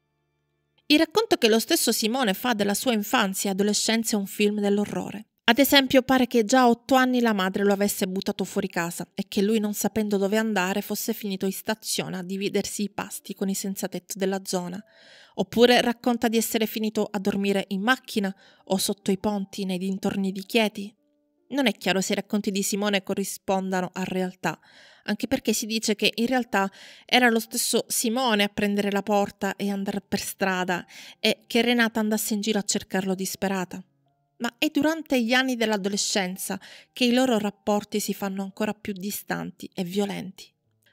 Il racconto che lo stesso Simone fa della sua infanzia e adolescenza è un film dell'orrore. Ad esempio, pare che già a otto anni la madre lo avesse buttato fuori casa e che lui, non sapendo dove andare, fosse finito in stazione a dividersi i pasti con i senzatetto della zona. Oppure racconta di essere finito a dormire in macchina o sotto i ponti nei dintorni di Chieti. Non è chiaro se i racconti di Simone corrispondano a realtà, anche perché si dice che in realtà era lo stesso Simone a prendere la porta e andare per strada e che Renata andasse in giro a cercarlo disperata. Ma è durante gli anni dell'adolescenza che i loro rapporti si fanno ancora più distanti e violenti.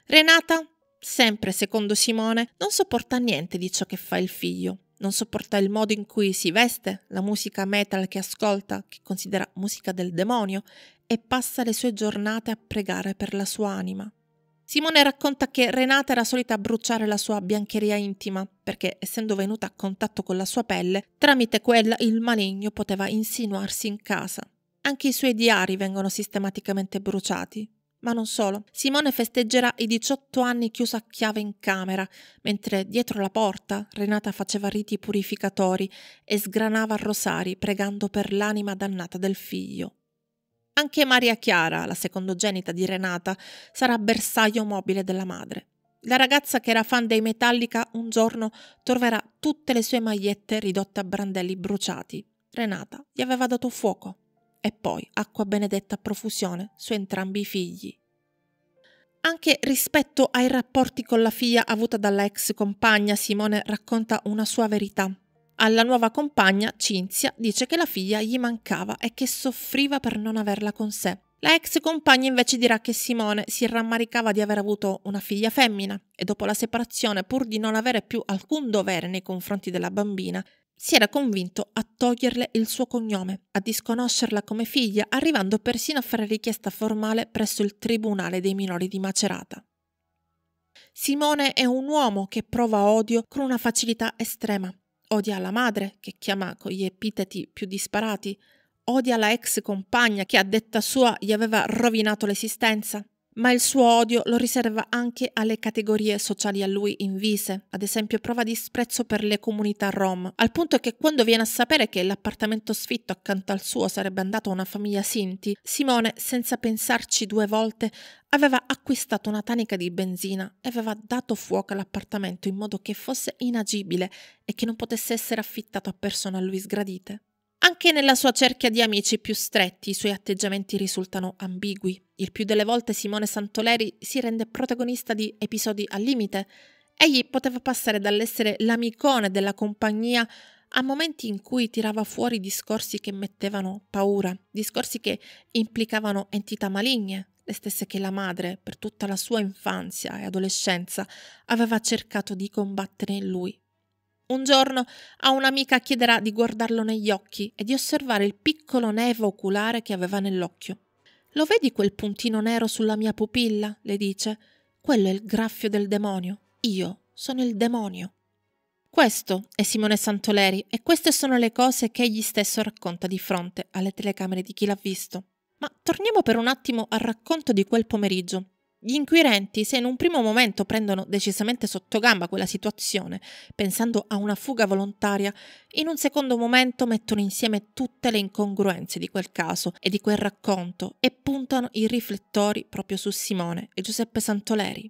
Renata, sempre secondo Simone, non sopporta niente di ciò che fa il figlio. Non sopporta il modo in cui si veste, la musica metal che ascolta, che considera musica del demonio, e passa le sue giornate a pregare per la sua anima. Simone racconta che Renata era solita bruciare la sua biancheria intima, perché essendo venuta a contatto con la sua pelle, tramite quella il maligno poteva insinuarsi in casa. Anche i suoi diari vengono sistematicamente bruciati. Ma non solo. Simone festeggerà i 18 anni chiuso a chiave in camera, mentre dietro la porta Renata faceva riti purificatori e sgranava rosari pregando per l'anima dannata del figlio. Anche Maria Chiara, la secondogenita di Renata, sarà bersaglio mobile della madre. La ragazza che era fan dei Metallica un giorno troverà tutte le sue magliette ridotte a brandelli bruciati. Renata gli aveva dato fuoco. E poi acqua benedetta a profusione su entrambi i figli. Anche rispetto ai rapporti con la figlia avuta dalla ex compagna, Simone racconta una sua verità alla nuova compagna, Cinzia dice che la figlia gli mancava e che soffriva per non averla con sé. La ex compagna invece dirà che Simone si rammaricava di aver avuto una figlia femmina e dopo la separazione, pur di non avere più alcun dovere nei confronti della bambina, si era convinto a toglierle il suo cognome, a disconoscerla come figlia, arrivando persino a fare richiesta formale presso il Tribunale dei minori di Macerata. Simone è un uomo che prova odio con una facilità estrema Odia la madre, che chiama con gli epiteti più disparati. Odia la ex compagna che a detta sua gli aveva rovinato l'esistenza. Ma il suo odio lo riserva anche alle categorie sociali a lui invise, ad esempio prova disprezzo per le comunità rom, al punto che quando viene a sapere che l'appartamento sfitto accanto al suo sarebbe andato a una famiglia Sinti, Simone, senza pensarci due volte, aveva acquistato una tanica di benzina e aveva dato fuoco all'appartamento in modo che fosse inagibile e che non potesse essere affittato a persone a lui sgradite. Anche nella sua cerchia di amici più stretti i suoi atteggiamenti risultano ambigui. Il più delle volte Simone Santoleri si rende protagonista di episodi al limite. Egli poteva passare dall'essere l'amicone della compagnia a momenti in cui tirava fuori discorsi che mettevano paura, discorsi che implicavano entità maligne, le stesse che la madre, per tutta la sua infanzia e adolescenza, aveva cercato di combattere in lui un giorno a un'amica chiederà di guardarlo negli occhi e di osservare il piccolo nevo oculare che aveva nell'occhio. Lo vedi quel puntino nero sulla mia pupilla? le dice. Quello è il graffio del demonio. Io sono il demonio. Questo è Simone Santoleri e queste sono le cose che egli stesso racconta di fronte alle telecamere di chi l'ha visto. Ma torniamo per un attimo al racconto di quel pomeriggio, gli inquirenti, se in un primo momento prendono decisamente sotto gamba quella situazione, pensando a una fuga volontaria, in un secondo momento mettono insieme tutte le incongruenze di quel caso e di quel racconto e puntano i riflettori proprio su Simone e Giuseppe Santoleri.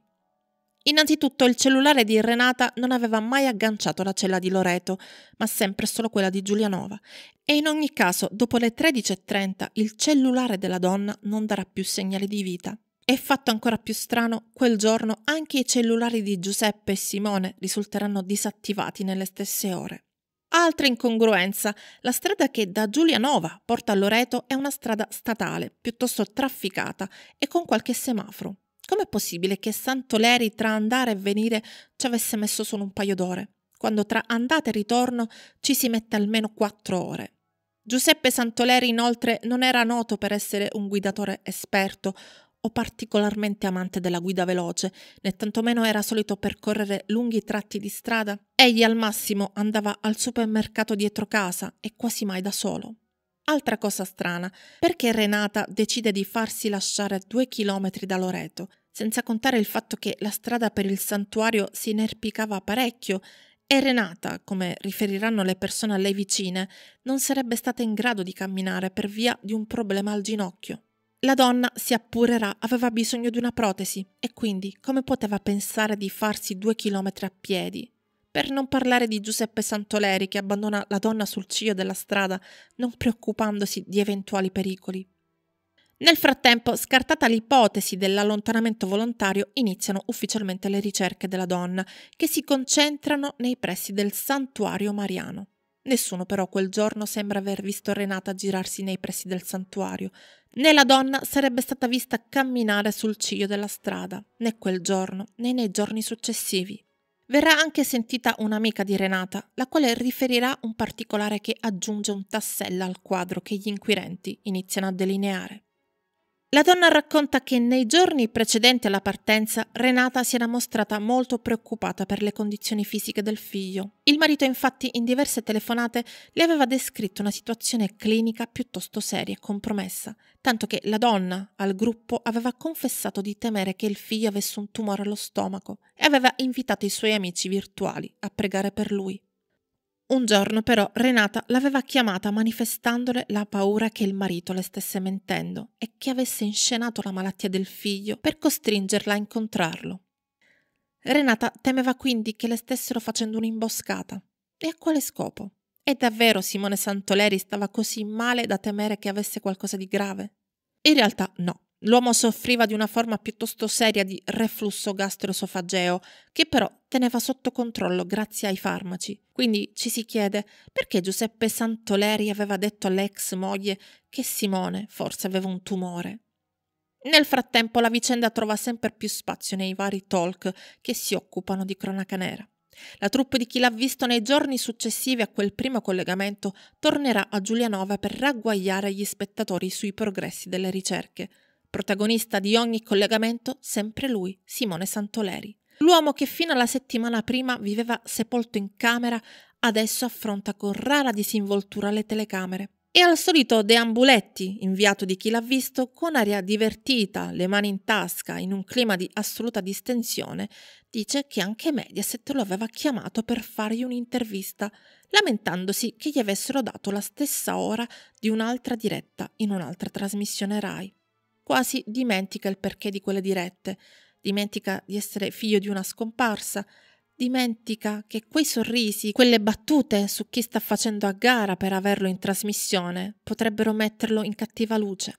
Innanzitutto il cellulare di Renata non aveva mai agganciato la cella di Loreto, ma sempre solo quella di Giulianova. E in ogni caso, dopo le 13.30, il cellulare della donna non darà più segnale di vita. E fatto ancora più strano, quel giorno anche i cellulari di Giuseppe e Simone risulteranno disattivati nelle stesse ore. Altra incongruenza, la strada che da Giulianova porta a Loreto è una strada statale, piuttosto trafficata e con qualche semaforo. Com'è possibile che Santoleri tra andare e venire ci avesse messo solo un paio d'ore, quando tra andata e ritorno ci si mette almeno quattro ore? Giuseppe Santoleri inoltre non era noto per essere un guidatore esperto o particolarmente amante della guida veloce, né tantomeno era solito percorrere lunghi tratti di strada. Egli al massimo andava al supermercato dietro casa e quasi mai da solo. Altra cosa strana, perché Renata decide di farsi lasciare due chilometri da Loreto, senza contare il fatto che la strada per il santuario si inerpicava parecchio e Renata, come riferiranno le persone a lei vicine, non sarebbe stata in grado di camminare per via di un problema al ginocchio. La donna si appurerà, aveva bisogno di una protesi e quindi come poteva pensare di farsi due chilometri a piedi? Per non parlare di Giuseppe Santoleri che abbandona la donna sul ciglio della strada, non preoccupandosi di eventuali pericoli. Nel frattempo, scartata l'ipotesi dell'allontanamento volontario, iniziano ufficialmente le ricerche della donna, che si concentrano nei pressi del santuario mariano. Nessuno però quel giorno sembra aver visto Renata girarsi nei pressi del santuario, Né la donna sarebbe stata vista camminare sul ciglio della strada, né quel giorno, né nei giorni successivi. Verrà anche sentita un'amica di Renata, la quale riferirà un particolare che aggiunge un tassello al quadro che gli inquirenti iniziano a delineare. La donna racconta che nei giorni precedenti alla partenza Renata si era mostrata molto preoccupata per le condizioni fisiche del figlio. Il marito infatti in diverse telefonate le aveva descritto una situazione clinica piuttosto seria e compromessa, tanto che la donna al gruppo aveva confessato di temere che il figlio avesse un tumore allo stomaco e aveva invitato i suoi amici virtuali a pregare per lui. Un giorno però Renata l'aveva chiamata manifestandole la paura che il marito le stesse mentendo e che avesse inscenato la malattia del figlio per costringerla a incontrarlo. Renata temeva quindi che le stessero facendo un'imboscata. E a quale scopo? E davvero Simone Santoleri stava così male da temere che avesse qualcosa di grave? In realtà no. L'uomo soffriva di una forma piuttosto seria di reflusso gastroesofageo, che però teneva sotto controllo grazie ai farmaci. Quindi ci si chiede perché Giuseppe Santoleri aveva detto all'ex moglie che Simone forse aveva un tumore. Nel frattempo la vicenda trova sempre più spazio nei vari talk che si occupano di cronaca nera. La troupe di chi l'ha visto nei giorni successivi a quel primo collegamento tornerà a Giulianova per ragguagliare gli spettatori sui progressi delle ricerche protagonista di ogni collegamento, sempre lui, Simone Santoleri. L'uomo che fino alla settimana prima viveva sepolto in camera, adesso affronta con rara disinvoltura le telecamere. E al solito De Ambuletti, inviato di chi l'ha visto, con aria divertita, le mani in tasca, in un clima di assoluta distensione, dice che anche Mediaset lo aveva chiamato per fargli un'intervista, lamentandosi che gli avessero dato la stessa ora di un'altra diretta in un'altra trasmissione RAI quasi dimentica il perché di quelle dirette, dimentica di essere figlio di una scomparsa, dimentica che quei sorrisi, quelle battute su chi sta facendo a gara per averlo in trasmissione potrebbero metterlo in cattiva luce.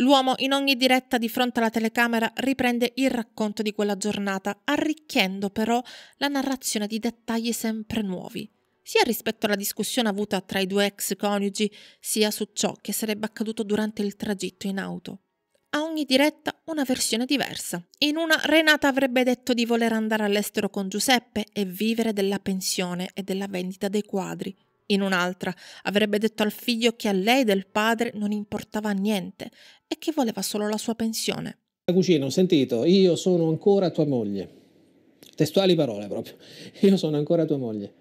L'uomo in ogni diretta di fronte alla telecamera riprende il racconto di quella giornata, arricchendo però la narrazione di dettagli sempre nuovi, sia rispetto alla discussione avuta tra i due ex coniugi, sia su ciò che sarebbe accaduto durante il tragitto in auto a ogni diretta una versione diversa. In una Renata avrebbe detto di voler andare all'estero con Giuseppe e vivere della pensione e della vendita dei quadri. In un'altra avrebbe detto al figlio che a lei del padre non importava niente e che voleva solo la sua pensione. La cucina, ho sentito, io sono ancora tua moglie. Testuali parole proprio. Io sono ancora tua moglie.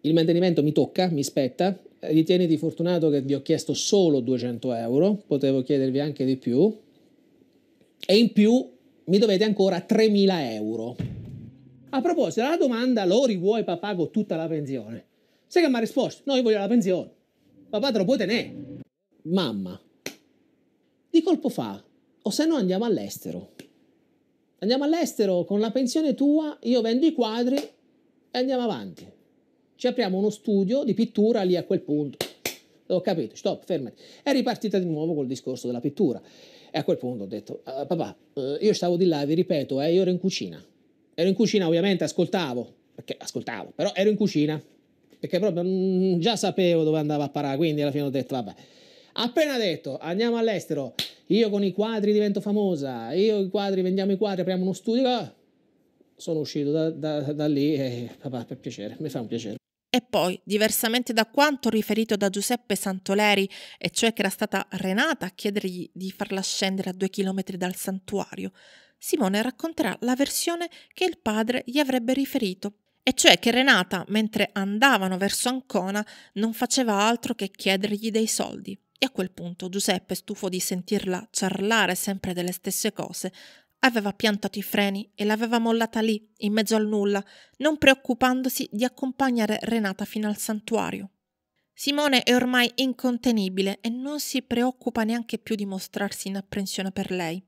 Il mantenimento mi tocca, mi spetta ritieniti fortunato che vi ho chiesto solo 200 euro, potevo chiedervi anche di più, e in più mi dovete ancora 3.000 euro. A proposito, la domanda, Lori, vuoi papà con tutta la pensione? Sai che mi ha risposto, no, io voglio la pensione. Papà te lo puoi tenere. Mamma, di colpo fa, o se no andiamo all'estero. Andiamo all'estero con la pensione tua, io vendo i quadri e andiamo avanti ci apriamo uno studio di pittura lì a quel punto. Ho capito, stop, fermati. È ripartita di nuovo col discorso della pittura. E a quel punto ho detto, ah, papà, eh, io stavo di là, vi ripeto, eh, io ero in cucina. Ero in cucina, ovviamente, ascoltavo, perché ascoltavo, però ero in cucina, perché proprio mh, mm, già sapevo dove andava a parare, quindi alla fine ho detto, vabbè. Appena detto, andiamo all'estero, io con i quadri divento famosa, io i quadri, vendiamo i quadri, apriamo uno studio, ah, sono uscito da, da, da lì e papà, per piacere, mi fa un piacere. E poi, diversamente da quanto riferito da Giuseppe Santoleri, e cioè che era stata Renata a chiedergli di farla scendere a due chilometri dal santuario, Simone racconterà la versione che il padre gli avrebbe riferito, e cioè che Renata, mentre andavano verso Ancona, non faceva altro che chiedergli dei soldi. E a quel punto Giuseppe, stufo di sentirla ciarlare sempre delle stesse cose, aveva piantato i freni e l'aveva mollata lì, in mezzo al nulla, non preoccupandosi di accompagnare Renata fino al santuario. Simone è ormai incontenibile e non si preoccupa neanche più di mostrarsi in apprensione per lei.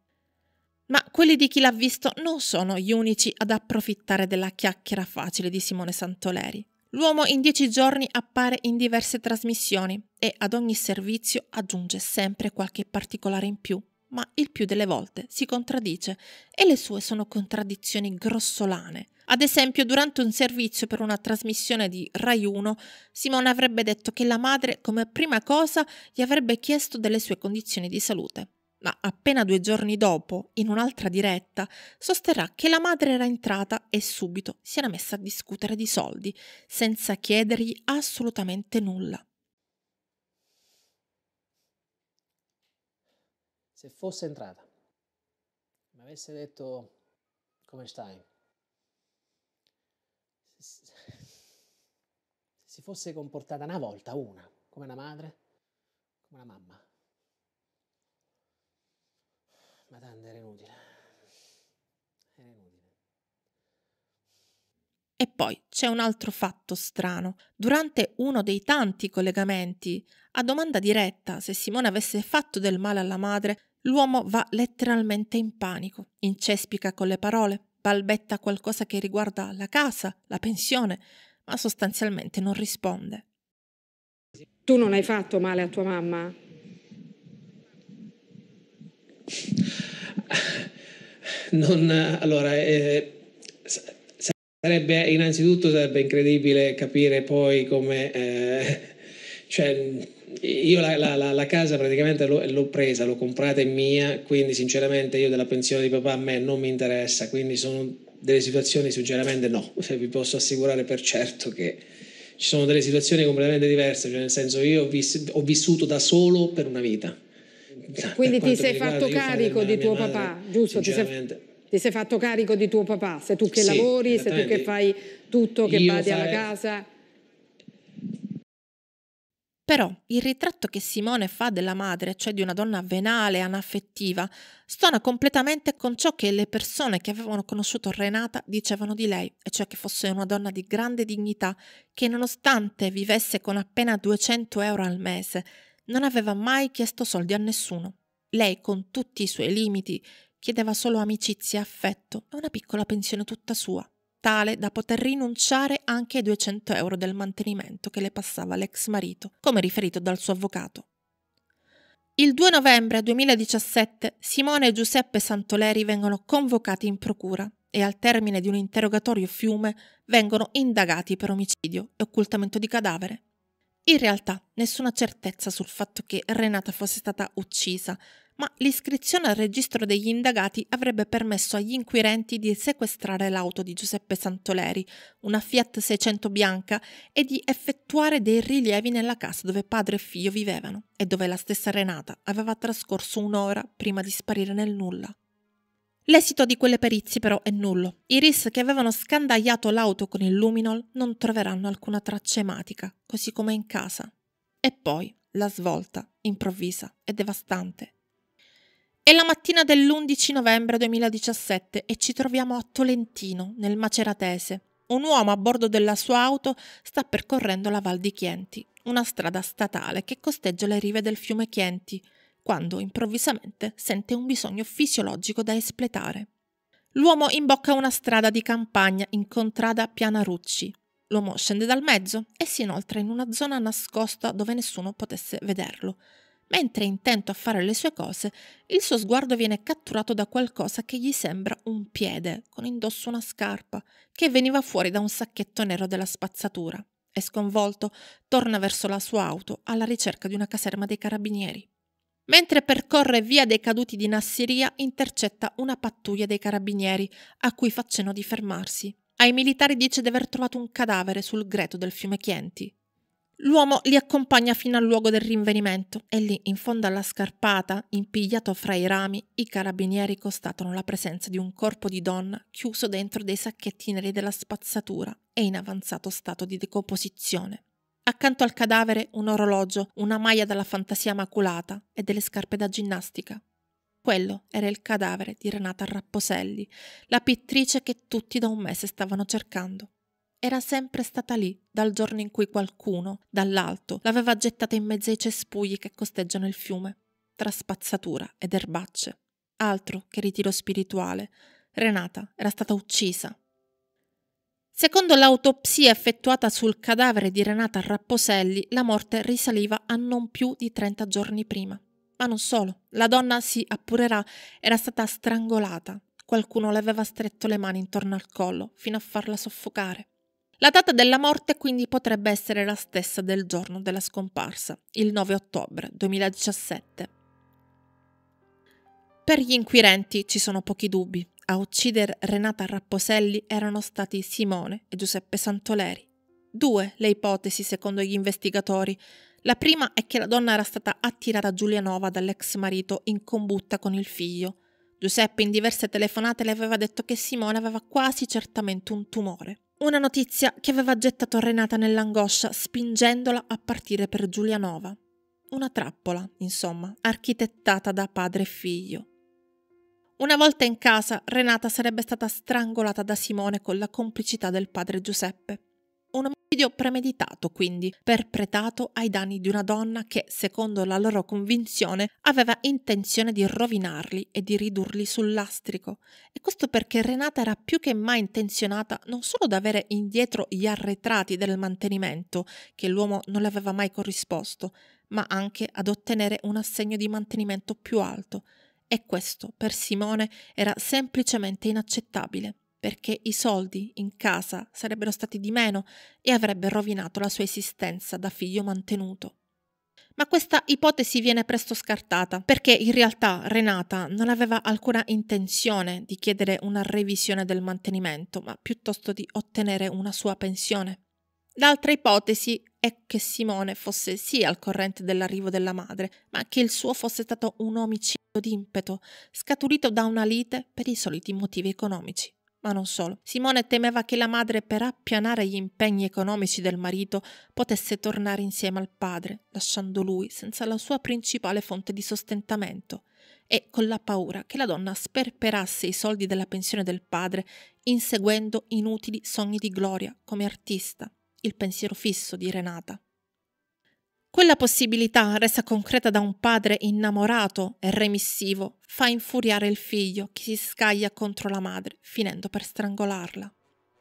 Ma quelli di chi l'ha visto non sono gli unici ad approfittare della chiacchiera facile di Simone Santoleri. L'uomo in dieci giorni appare in diverse trasmissioni e ad ogni servizio aggiunge sempre qualche particolare in più ma il più delle volte si contraddice e le sue sono contraddizioni grossolane. Ad esempio, durante un servizio per una trasmissione di Rai 1, Simone avrebbe detto che la madre, come prima cosa, gli avrebbe chiesto delle sue condizioni di salute. Ma appena due giorni dopo, in un'altra diretta, sosterrà che la madre era entrata e subito si era messa a discutere di soldi, senza chiedergli assolutamente nulla. Se fosse entrata, mi avesse detto come stai, se si fosse comportata una volta, una, come una madre, come una mamma, ma tanto era inutile. Era inutile. E poi c'è un altro fatto strano. Durante uno dei tanti collegamenti, a domanda diretta se Simone avesse fatto del male alla madre, L'uomo va letteralmente in panico, incespica con le parole, balbetta qualcosa che riguarda la casa, la pensione, ma sostanzialmente non risponde. Tu non hai fatto male a tua mamma? Non, allora, eh, sarebbe, innanzitutto sarebbe incredibile capire poi come... Eh, cioè, io la, la, la, casa praticamente l'ho, presa, l'ho comprata, è mia, quindi sinceramente io della pensione di papà a me non mi interessa, quindi sono delle situazioni sinceramente no, vi posso assicurare per certo che ci sono delle situazioni completamente diverse, cioè nel senso io ho, viss- ho vissuto da solo per una vita. Quindi ti sei riguarda, fatto carico di tuo madre, papà, giusto? Sinceramente. Ti sei fatto carico di tuo papà, sei tu che sì, lavori, sei tu che fai tutto, che badi vadi alla casa però il ritratto che Simone fa della madre, cioè di una donna venale, e anaffettiva, stona completamente con ciò che le persone che avevano conosciuto Renata dicevano di lei, e cioè che fosse una donna di grande dignità, che nonostante vivesse con appena 200 euro al mese, non aveva mai chiesto soldi a nessuno. Lei, con tutti i suoi limiti, chiedeva solo amicizia, affetto e una piccola pensione tutta sua tale da poter rinunciare anche ai 200 euro del mantenimento che le passava l'ex marito, come riferito dal suo avvocato. Il 2 novembre 2017 Simone e Giuseppe Santoleri vengono convocati in procura e al termine di un interrogatorio fiume vengono indagati per omicidio e occultamento di cadavere. In realtà nessuna certezza sul fatto che Renata fosse stata uccisa, ma l'iscrizione al registro degli indagati avrebbe permesso agli inquirenti di sequestrare l'auto di Giuseppe Santoleri, una Fiat 600 bianca, e di effettuare dei rilievi nella casa dove padre e figlio vivevano e dove la stessa Renata aveva trascorso un'ora prima di sparire nel nulla. L'esito di quelle perizie però è nullo. I RIS che avevano scandagliato l'auto con il luminol non troveranno alcuna traccia ematica, così come in casa. E poi la svolta, improvvisa e devastante, è la mattina dell'11 novembre 2017 e ci troviamo a Tolentino, nel Maceratese. Un uomo a bordo della sua auto sta percorrendo la Val di Chienti, una strada statale che costeggia le rive del fiume Chienti, quando improvvisamente sente un bisogno fisiologico da espletare. L'uomo imbocca una strada di campagna incontrata a Pianarucci. L'uomo scende dal mezzo e si inoltra in una zona nascosta dove nessuno potesse vederlo. Mentre è intento a fare le sue cose, il suo sguardo viene catturato da qualcosa che gli sembra un piede con indosso una scarpa che veniva fuori da un sacchetto nero della spazzatura e sconvolto torna verso la sua auto alla ricerca di una caserma dei carabinieri. Mentre percorre via dei caduti di Nassiria, intercetta una pattuglia dei carabinieri a cui fa cenno di fermarsi. Ai militari dice di aver trovato un cadavere sul greto del fiume Chienti. L'uomo li accompagna fino al luogo del rinvenimento e lì, in fondo alla scarpata, impigliato fra i rami, i carabinieri constatano la presenza di un corpo di donna chiuso dentro dei sacchetti neri della spazzatura e in avanzato stato di decomposizione. Accanto al cadavere un orologio, una maglia dalla fantasia maculata e delle scarpe da ginnastica. Quello era il cadavere di Renata Rapposelli, la pittrice che tutti da un mese stavano cercando. Era sempre stata lì, dal giorno in cui qualcuno, dall'alto, l'aveva gettata in mezzo ai cespugli che costeggiano il fiume, tra spazzatura ed erbacce. Altro che ritiro spirituale, Renata era stata uccisa. Secondo l'autopsia effettuata sul cadavere di Renata Rapposelli, la morte risaliva a non più di 30 giorni prima. Ma non solo, la donna si appurerà era stata strangolata. Qualcuno le aveva stretto le mani intorno al collo fino a farla soffocare. La data della morte quindi potrebbe essere la stessa del giorno della scomparsa, il 9 ottobre 2017. Per gli inquirenti ci sono pochi dubbi. A uccidere Renata Rapposelli erano stati Simone e Giuseppe Santoleri. Due le ipotesi secondo gli investigatori. La prima è che la donna era stata attirata a Giulianova dall'ex marito in combutta con il figlio. Giuseppe in diverse telefonate le aveva detto che Simone aveva quasi certamente un tumore. Una notizia che aveva gettato Renata nell'angoscia, spingendola a partire per Giulianova. Una trappola, insomma, architettata da padre e figlio. Una volta in casa, Renata sarebbe stata strangolata da Simone con la complicità del padre Giuseppe un omicidio premeditato, quindi perpetrato ai danni di una donna che, secondo la loro convinzione, aveva intenzione di rovinarli e di ridurli sul lastrico. E questo perché Renata era più che mai intenzionata non solo ad avere indietro gli arretrati del mantenimento, che l'uomo non le aveva mai corrisposto, ma anche ad ottenere un assegno di mantenimento più alto. E questo per Simone era semplicemente inaccettabile perché i soldi in casa sarebbero stati di meno e avrebbe rovinato la sua esistenza da figlio mantenuto. Ma questa ipotesi viene presto scartata, perché in realtà Renata non aveva alcuna intenzione di chiedere una revisione del mantenimento, ma piuttosto di ottenere una sua pensione. L'altra ipotesi è che Simone fosse sì al corrente dell'arrivo della madre, ma che il suo fosse stato un omicidio d'impeto, scaturito da una lite per i soliti motivi economici. Ma non solo. Simone temeva che la madre, per appianare gli impegni economici del marito, potesse tornare insieme al padre, lasciando lui senza la sua principale fonte di sostentamento, e con la paura che la donna sperperasse i soldi della pensione del padre inseguendo inutili sogni di gloria come artista, il pensiero fisso di Renata. Quella possibilità, resa concreta da un padre innamorato e remissivo, fa infuriare il figlio che si scaglia contro la madre, finendo per strangolarla.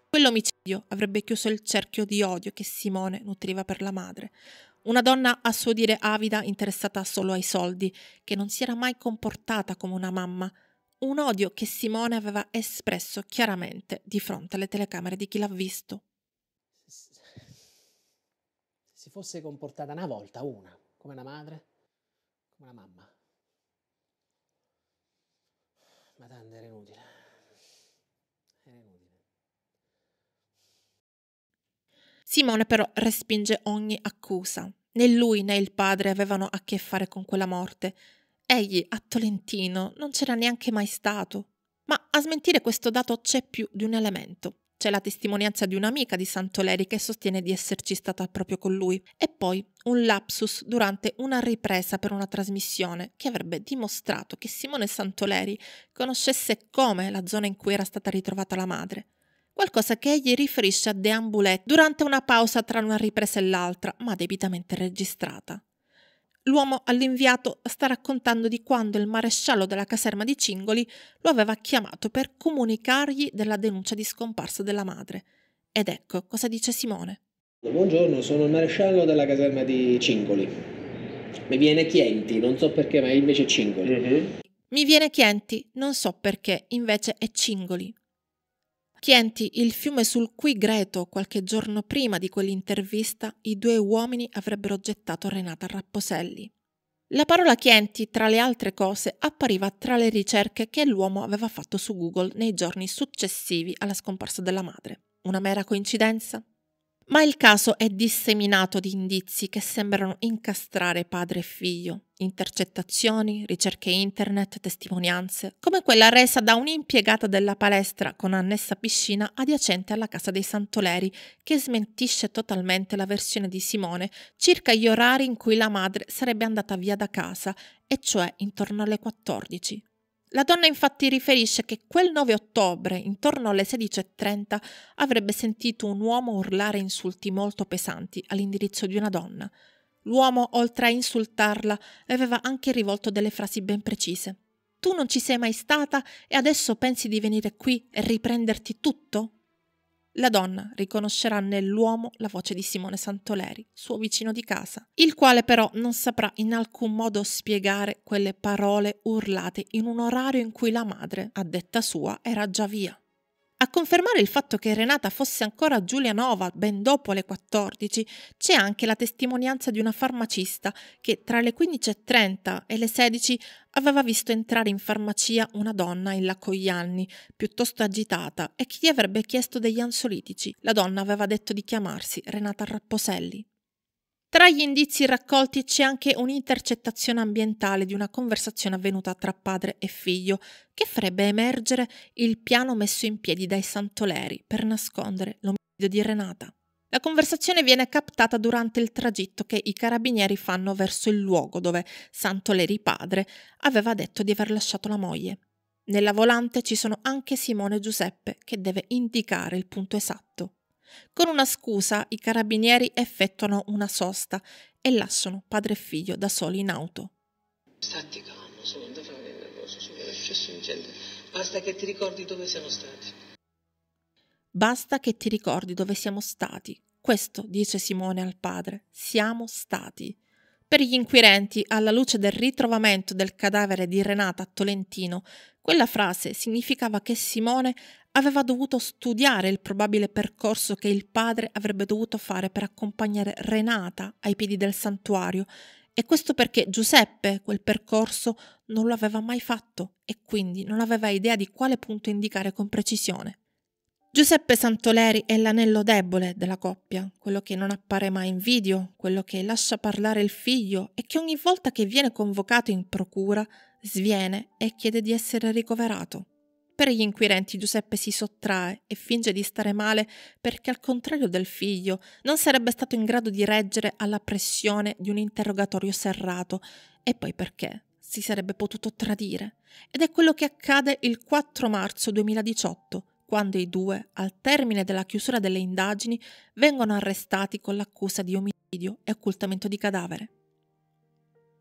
Quell'omicidio avrebbe chiuso il cerchio di odio che Simone nutriva per la madre, una donna a suo dire avida interessata solo ai soldi, che non si era mai comportata come una mamma, un odio che Simone aveva espresso chiaramente di fronte alle telecamere di chi l'ha visto si fosse comportata una volta, una, come una madre, come una mamma. Ma tanto era inutile. Era inutile. Simone però respinge ogni accusa. Né lui né il padre avevano a che fare con quella morte. Egli, a Tolentino, non c'era neanche mai stato. Ma a smentire questo dato c'è più di un elemento. C'è la testimonianza di un'amica di Santoleri che sostiene di esserci stata proprio con lui. E poi un lapsus durante una ripresa per una trasmissione che avrebbe dimostrato che Simone Santoleri conoscesse come la zona in cui era stata ritrovata la madre. Qualcosa che egli riferisce a De Deambulette durante una pausa tra una ripresa e l'altra, ma debitamente registrata. L'uomo all'inviato sta raccontando di quando il maresciallo della caserma di Cingoli lo aveva chiamato per comunicargli della denuncia di scomparsa della madre. Ed ecco cosa dice Simone. Buongiorno, sono il maresciallo della caserma di Cingoli. Mi viene Chienti, non so perché, ma invece Cingoli. Mm -hmm. Mi viene Chienti, non so perché, invece è Cingoli. Chienti, il fiume sul cui greto, qualche giorno prima di quell'intervista, i due uomini avrebbero gettato Renata Rapposelli. La parola Chienti, tra le altre cose, appariva tra le ricerche che l'uomo aveva fatto su Google nei giorni successivi alla scomparsa della madre. Una mera coincidenza? Ma il caso è disseminato di indizi che sembrano incastrare padre e figlio. Intercettazioni, ricerche internet, testimonianze, come quella resa da un'impiegata della palestra con annessa piscina adiacente alla casa dei Santoleri, che smentisce totalmente la versione di Simone circa gli orari in cui la madre sarebbe andata via da casa, e cioè intorno alle 14. La donna infatti riferisce che quel 9 ottobre, intorno alle 16.30, avrebbe sentito un uomo urlare insulti molto pesanti all'indirizzo di una donna. L'uomo, oltre a insultarla, aveva anche rivolto delle frasi ben precise. Tu non ci sei mai stata e adesso pensi di venire qui e riprenderti tutto? la donna riconoscerà nell'uomo la voce di Simone Santoleri, suo vicino di casa, il quale però non saprà in alcun modo spiegare quelle parole urlate in un orario in cui la madre, a detta sua, era già via. A confermare il fatto che Renata fosse ancora Giulianova ben dopo le 14 c'è anche la testimonianza di una farmacista che tra le 15.30 e le 16 aveva visto entrare in farmacia una donna in là piuttosto agitata, e che gli avrebbe chiesto degli ansolitici. La donna aveva detto di chiamarsi Renata Rapposelli. Tra gli indizi raccolti c'è anche un'intercettazione ambientale di una conversazione avvenuta tra padre e figlio, che farebbe emergere il piano messo in piedi dai Santoleri per nascondere l'omicidio di Renata. La conversazione viene captata durante il tragitto che i carabinieri fanno verso il luogo dove Santoleri padre aveva detto di aver lasciato la moglie. Nella volante ci sono anche Simone e Giuseppe che deve indicare il punto esatto. Con una scusa i carabinieri effettuano una sosta e lasciano padre e figlio da soli in auto. Stati calmo, sono andato a nervoso, sono successo niente. Basta che ti ricordi dove siamo stati. Basta che ti ricordi dove siamo stati. Questo dice Simone al padre. Siamo stati. Per gli inquirenti, alla luce del ritrovamento del cadavere di Renata a Tolentino, quella frase significava che Simone aveva dovuto studiare il probabile percorso che il padre avrebbe dovuto fare per accompagnare Renata ai piedi del santuario, e questo perché Giuseppe quel percorso non lo aveva mai fatto e quindi non aveva idea di quale punto indicare con precisione. Giuseppe Santoleri è l'anello debole della coppia, quello che non appare mai in video, quello che lascia parlare il figlio e che ogni volta che viene convocato in procura sviene e chiede di essere ricoverato. Per gli inquirenti Giuseppe si sottrae e finge di stare male perché al contrario del figlio non sarebbe stato in grado di reggere alla pressione di un interrogatorio serrato e poi perché si sarebbe potuto tradire. Ed è quello che accade il 4 marzo 2018, quando i due, al termine della chiusura delle indagini, vengono arrestati con l'accusa di omicidio e occultamento di cadavere.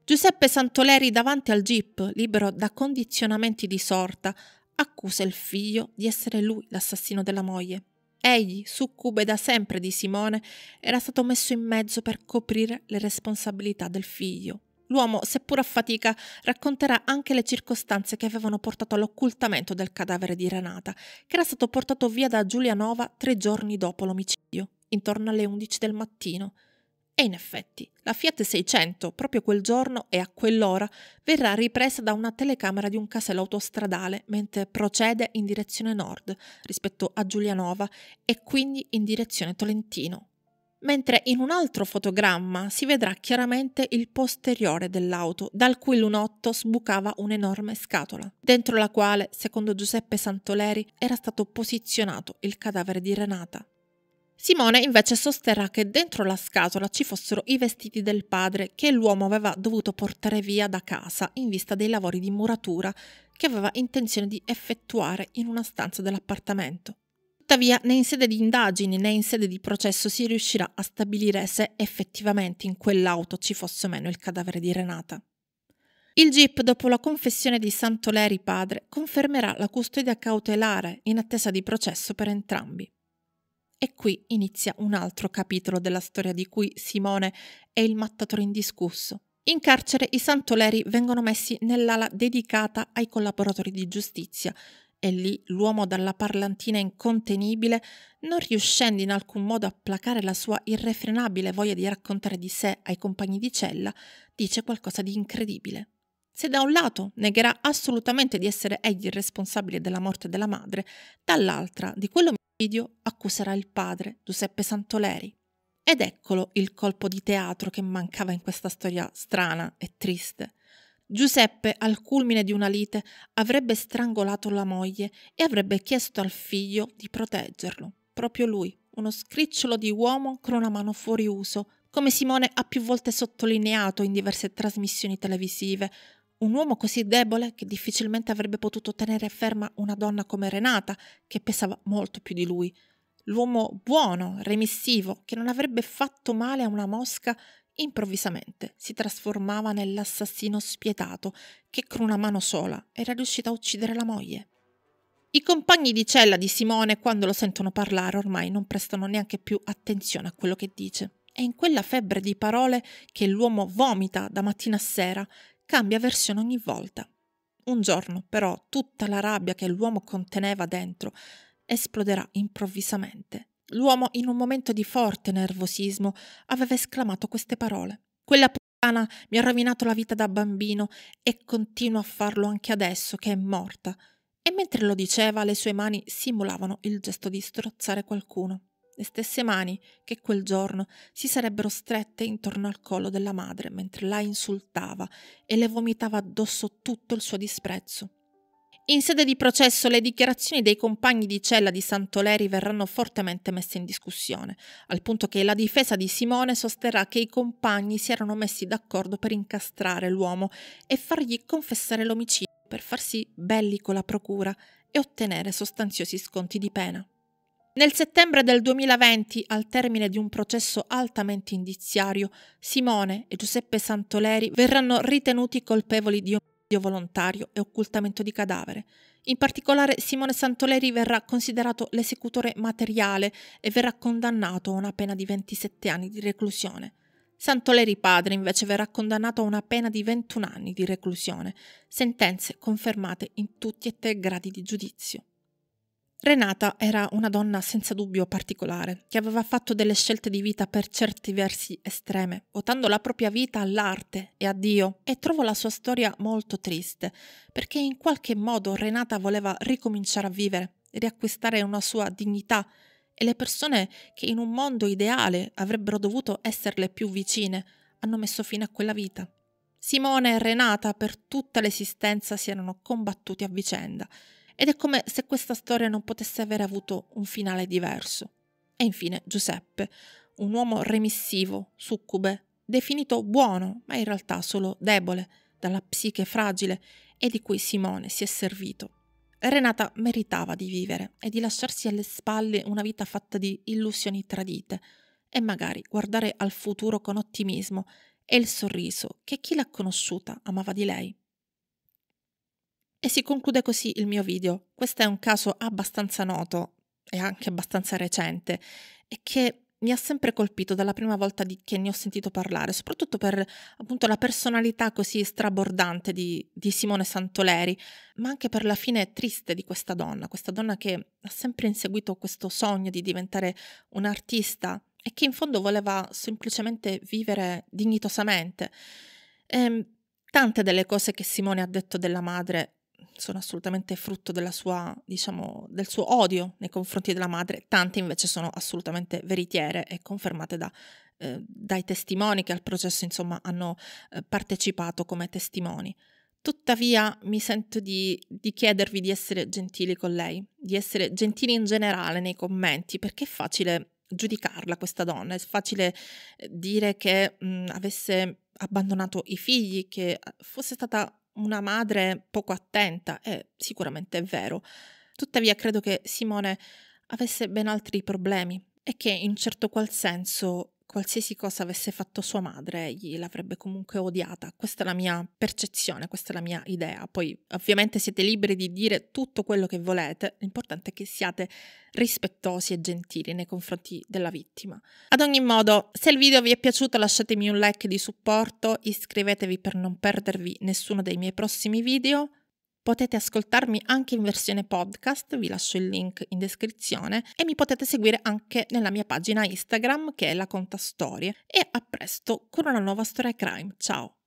Giuseppe Santoleri davanti al GIP, libero da condizionamenti di sorta, accusa il figlio di essere lui l'assassino della moglie. Egli, succube da sempre di Simone, era stato messo in mezzo per coprire le responsabilità del figlio. L'uomo, seppur a fatica, racconterà anche le circostanze che avevano portato all'occultamento del cadavere di Renata, che era stato portato via da Giulianova tre giorni dopo l'omicidio, intorno alle 11 del mattino. E in effetti, la Fiat 600, proprio quel giorno e a quell'ora, verrà ripresa da una telecamera di un casello autostradale mentre procede in direzione nord rispetto a Giulianova e quindi in direzione Tolentino. Mentre in un altro fotogramma si vedrà chiaramente il posteriore dell'auto, dal cui lunotto sbucava un'enorme scatola, dentro la quale, secondo Giuseppe Santoleri, era stato posizionato il cadavere di Renata. Simone invece sosterrà che dentro la scatola ci fossero i vestiti del padre che l'uomo aveva dovuto portare via da casa in vista dei lavori di muratura che aveva intenzione di effettuare in una stanza dell'appartamento. Tuttavia, né in sede di indagini né in sede di processo si riuscirà a stabilire se effettivamente in quell'auto ci fosse o meno il cadavere di Renata. Il GIP, dopo la confessione di Santoleri padre, confermerà la custodia cautelare in attesa di processo per entrambi. E qui inizia un altro capitolo della storia di cui Simone è il mattatore indiscusso. In carcere i santoleri vengono messi nell'ala dedicata ai collaboratori di giustizia e lì l'uomo dalla parlantina incontenibile, non riuscendo in alcun modo a placare la sua irrefrenabile voglia di raccontare di sé ai compagni di cella, dice qualcosa di incredibile. Se da un lato negherà assolutamente di essere egli il responsabile della morte della madre, dall'altra di quell'omicidio accuserà il padre, Giuseppe Santoleri. Ed eccolo il colpo di teatro che mancava in questa storia strana e triste. Giuseppe, al culmine di una lite, avrebbe strangolato la moglie e avrebbe chiesto al figlio di proteggerlo. Proprio lui, uno scricciolo di uomo con una mano fuori uso, come Simone ha più volte sottolineato in diverse trasmissioni televisive, un uomo così debole che difficilmente avrebbe potuto tenere ferma una donna come Renata, che pesava molto più di lui. L'uomo buono, remissivo, che non avrebbe fatto male a una mosca, improvvisamente si trasformava nell'assassino spietato che con una mano sola era riuscito a uccidere la moglie. I compagni di cella di Simone, quando lo sentono parlare, ormai non prestano neanche più attenzione a quello che dice. È in quella febbre di parole che l'uomo vomita da mattina a sera Cambia versione ogni volta. Un giorno, però, tutta la rabbia che l'uomo conteneva dentro esploderà improvvisamente. L'uomo, in un momento di forte nervosismo, aveva esclamato queste parole. Quella puttana mi ha rovinato la vita da bambino e continua a farlo anche adesso che è morta. E mentre lo diceva, le sue mani simulavano il gesto di strozzare qualcuno le stesse mani che quel giorno si sarebbero strette intorno al collo della madre mentre la insultava e le vomitava addosso tutto il suo disprezzo. In sede di processo le dichiarazioni dei compagni di cella di Santoleri verranno fortemente messe in discussione, al punto che la difesa di Simone sosterrà che i compagni si erano messi d'accordo per incastrare l'uomo e fargli confessare l'omicidio per farsi belli con la procura e ottenere sostanziosi sconti di pena. Nel settembre del 2020, al termine di un processo altamente indiziario, Simone e Giuseppe Santoleri verranno ritenuti colpevoli di omicidio volontario e occultamento di cadavere. In particolare Simone Santoleri verrà considerato l'esecutore materiale e verrà condannato a una pena di 27 anni di reclusione. Santoleri padre invece verrà condannato a una pena di 21 anni di reclusione, sentenze confermate in tutti e tre gradi di giudizio. Renata era una donna senza dubbio particolare, che aveva fatto delle scelte di vita per certi versi estreme, votando la propria vita all'arte e a Dio, e trovo la sua storia molto triste, perché in qualche modo Renata voleva ricominciare a vivere, riacquistare una sua dignità, e le persone che in un mondo ideale avrebbero dovuto esserle più vicine hanno messo fine a quella vita. Simone e Renata per tutta l'esistenza si erano combattuti a vicenda ed è come se questa storia non potesse aver avuto un finale diverso. E infine Giuseppe, un uomo remissivo, succube, definito buono, ma in realtà solo debole, dalla psiche fragile e di cui Simone si è servito. Renata meritava di vivere e di lasciarsi alle spalle una vita fatta di illusioni tradite e magari guardare al futuro con ottimismo e il sorriso che chi l'ha conosciuta amava di lei. E si conclude così il mio video. Questo è un caso abbastanza noto e anche abbastanza recente e che mi ha sempre colpito dalla prima volta di, che ne ho sentito parlare, soprattutto per appunto la personalità così strabordante di, di Simone Santoleri, ma anche per la fine triste di questa donna, questa donna che ha sempre inseguito questo sogno di diventare un'artista e che in fondo voleva semplicemente vivere dignitosamente. E, ehm, tante delle cose che Simone ha detto della madre sono assolutamente frutto sua, diciamo, del suo odio nei confronti della madre, tante invece sono assolutamente veritiere e confermate da, eh, dai testimoni che al processo insomma, hanno eh, partecipato come testimoni. Tuttavia mi sento di, di, chiedervi di essere gentili con lei, di essere gentili in generale nei commenti, perché è facile giudicarla questa donna, è facile eh, dire che mh, mm, avesse abbandonato i figli, che eh, fosse stata una madre poco attenta, e sicuramente è vero. Tuttavia credo che Simone avesse ben altri problemi e che in un certo qual senso qualsiasi cosa avesse fatto sua madre, egli l'avrebbe comunque odiata. Questa è la mia percezione, questa è la mia idea. Poi ovviamente siete liberi di dire tutto quello che volete, l'importante è che siate rispettosi e gentili nei confronti della vittima. Ad ogni modo, se il video vi è piaciuto lasciatemi un like di supporto, iscrivetevi per non perdervi nessuno dei miei prossimi video. Potete ascoltarmi anche in versione podcast, vi lascio il link in descrizione e mi potete seguire anche nella mia pagina Instagram che è la Conta Storie e a presto con una nuova storia crime. Ciao!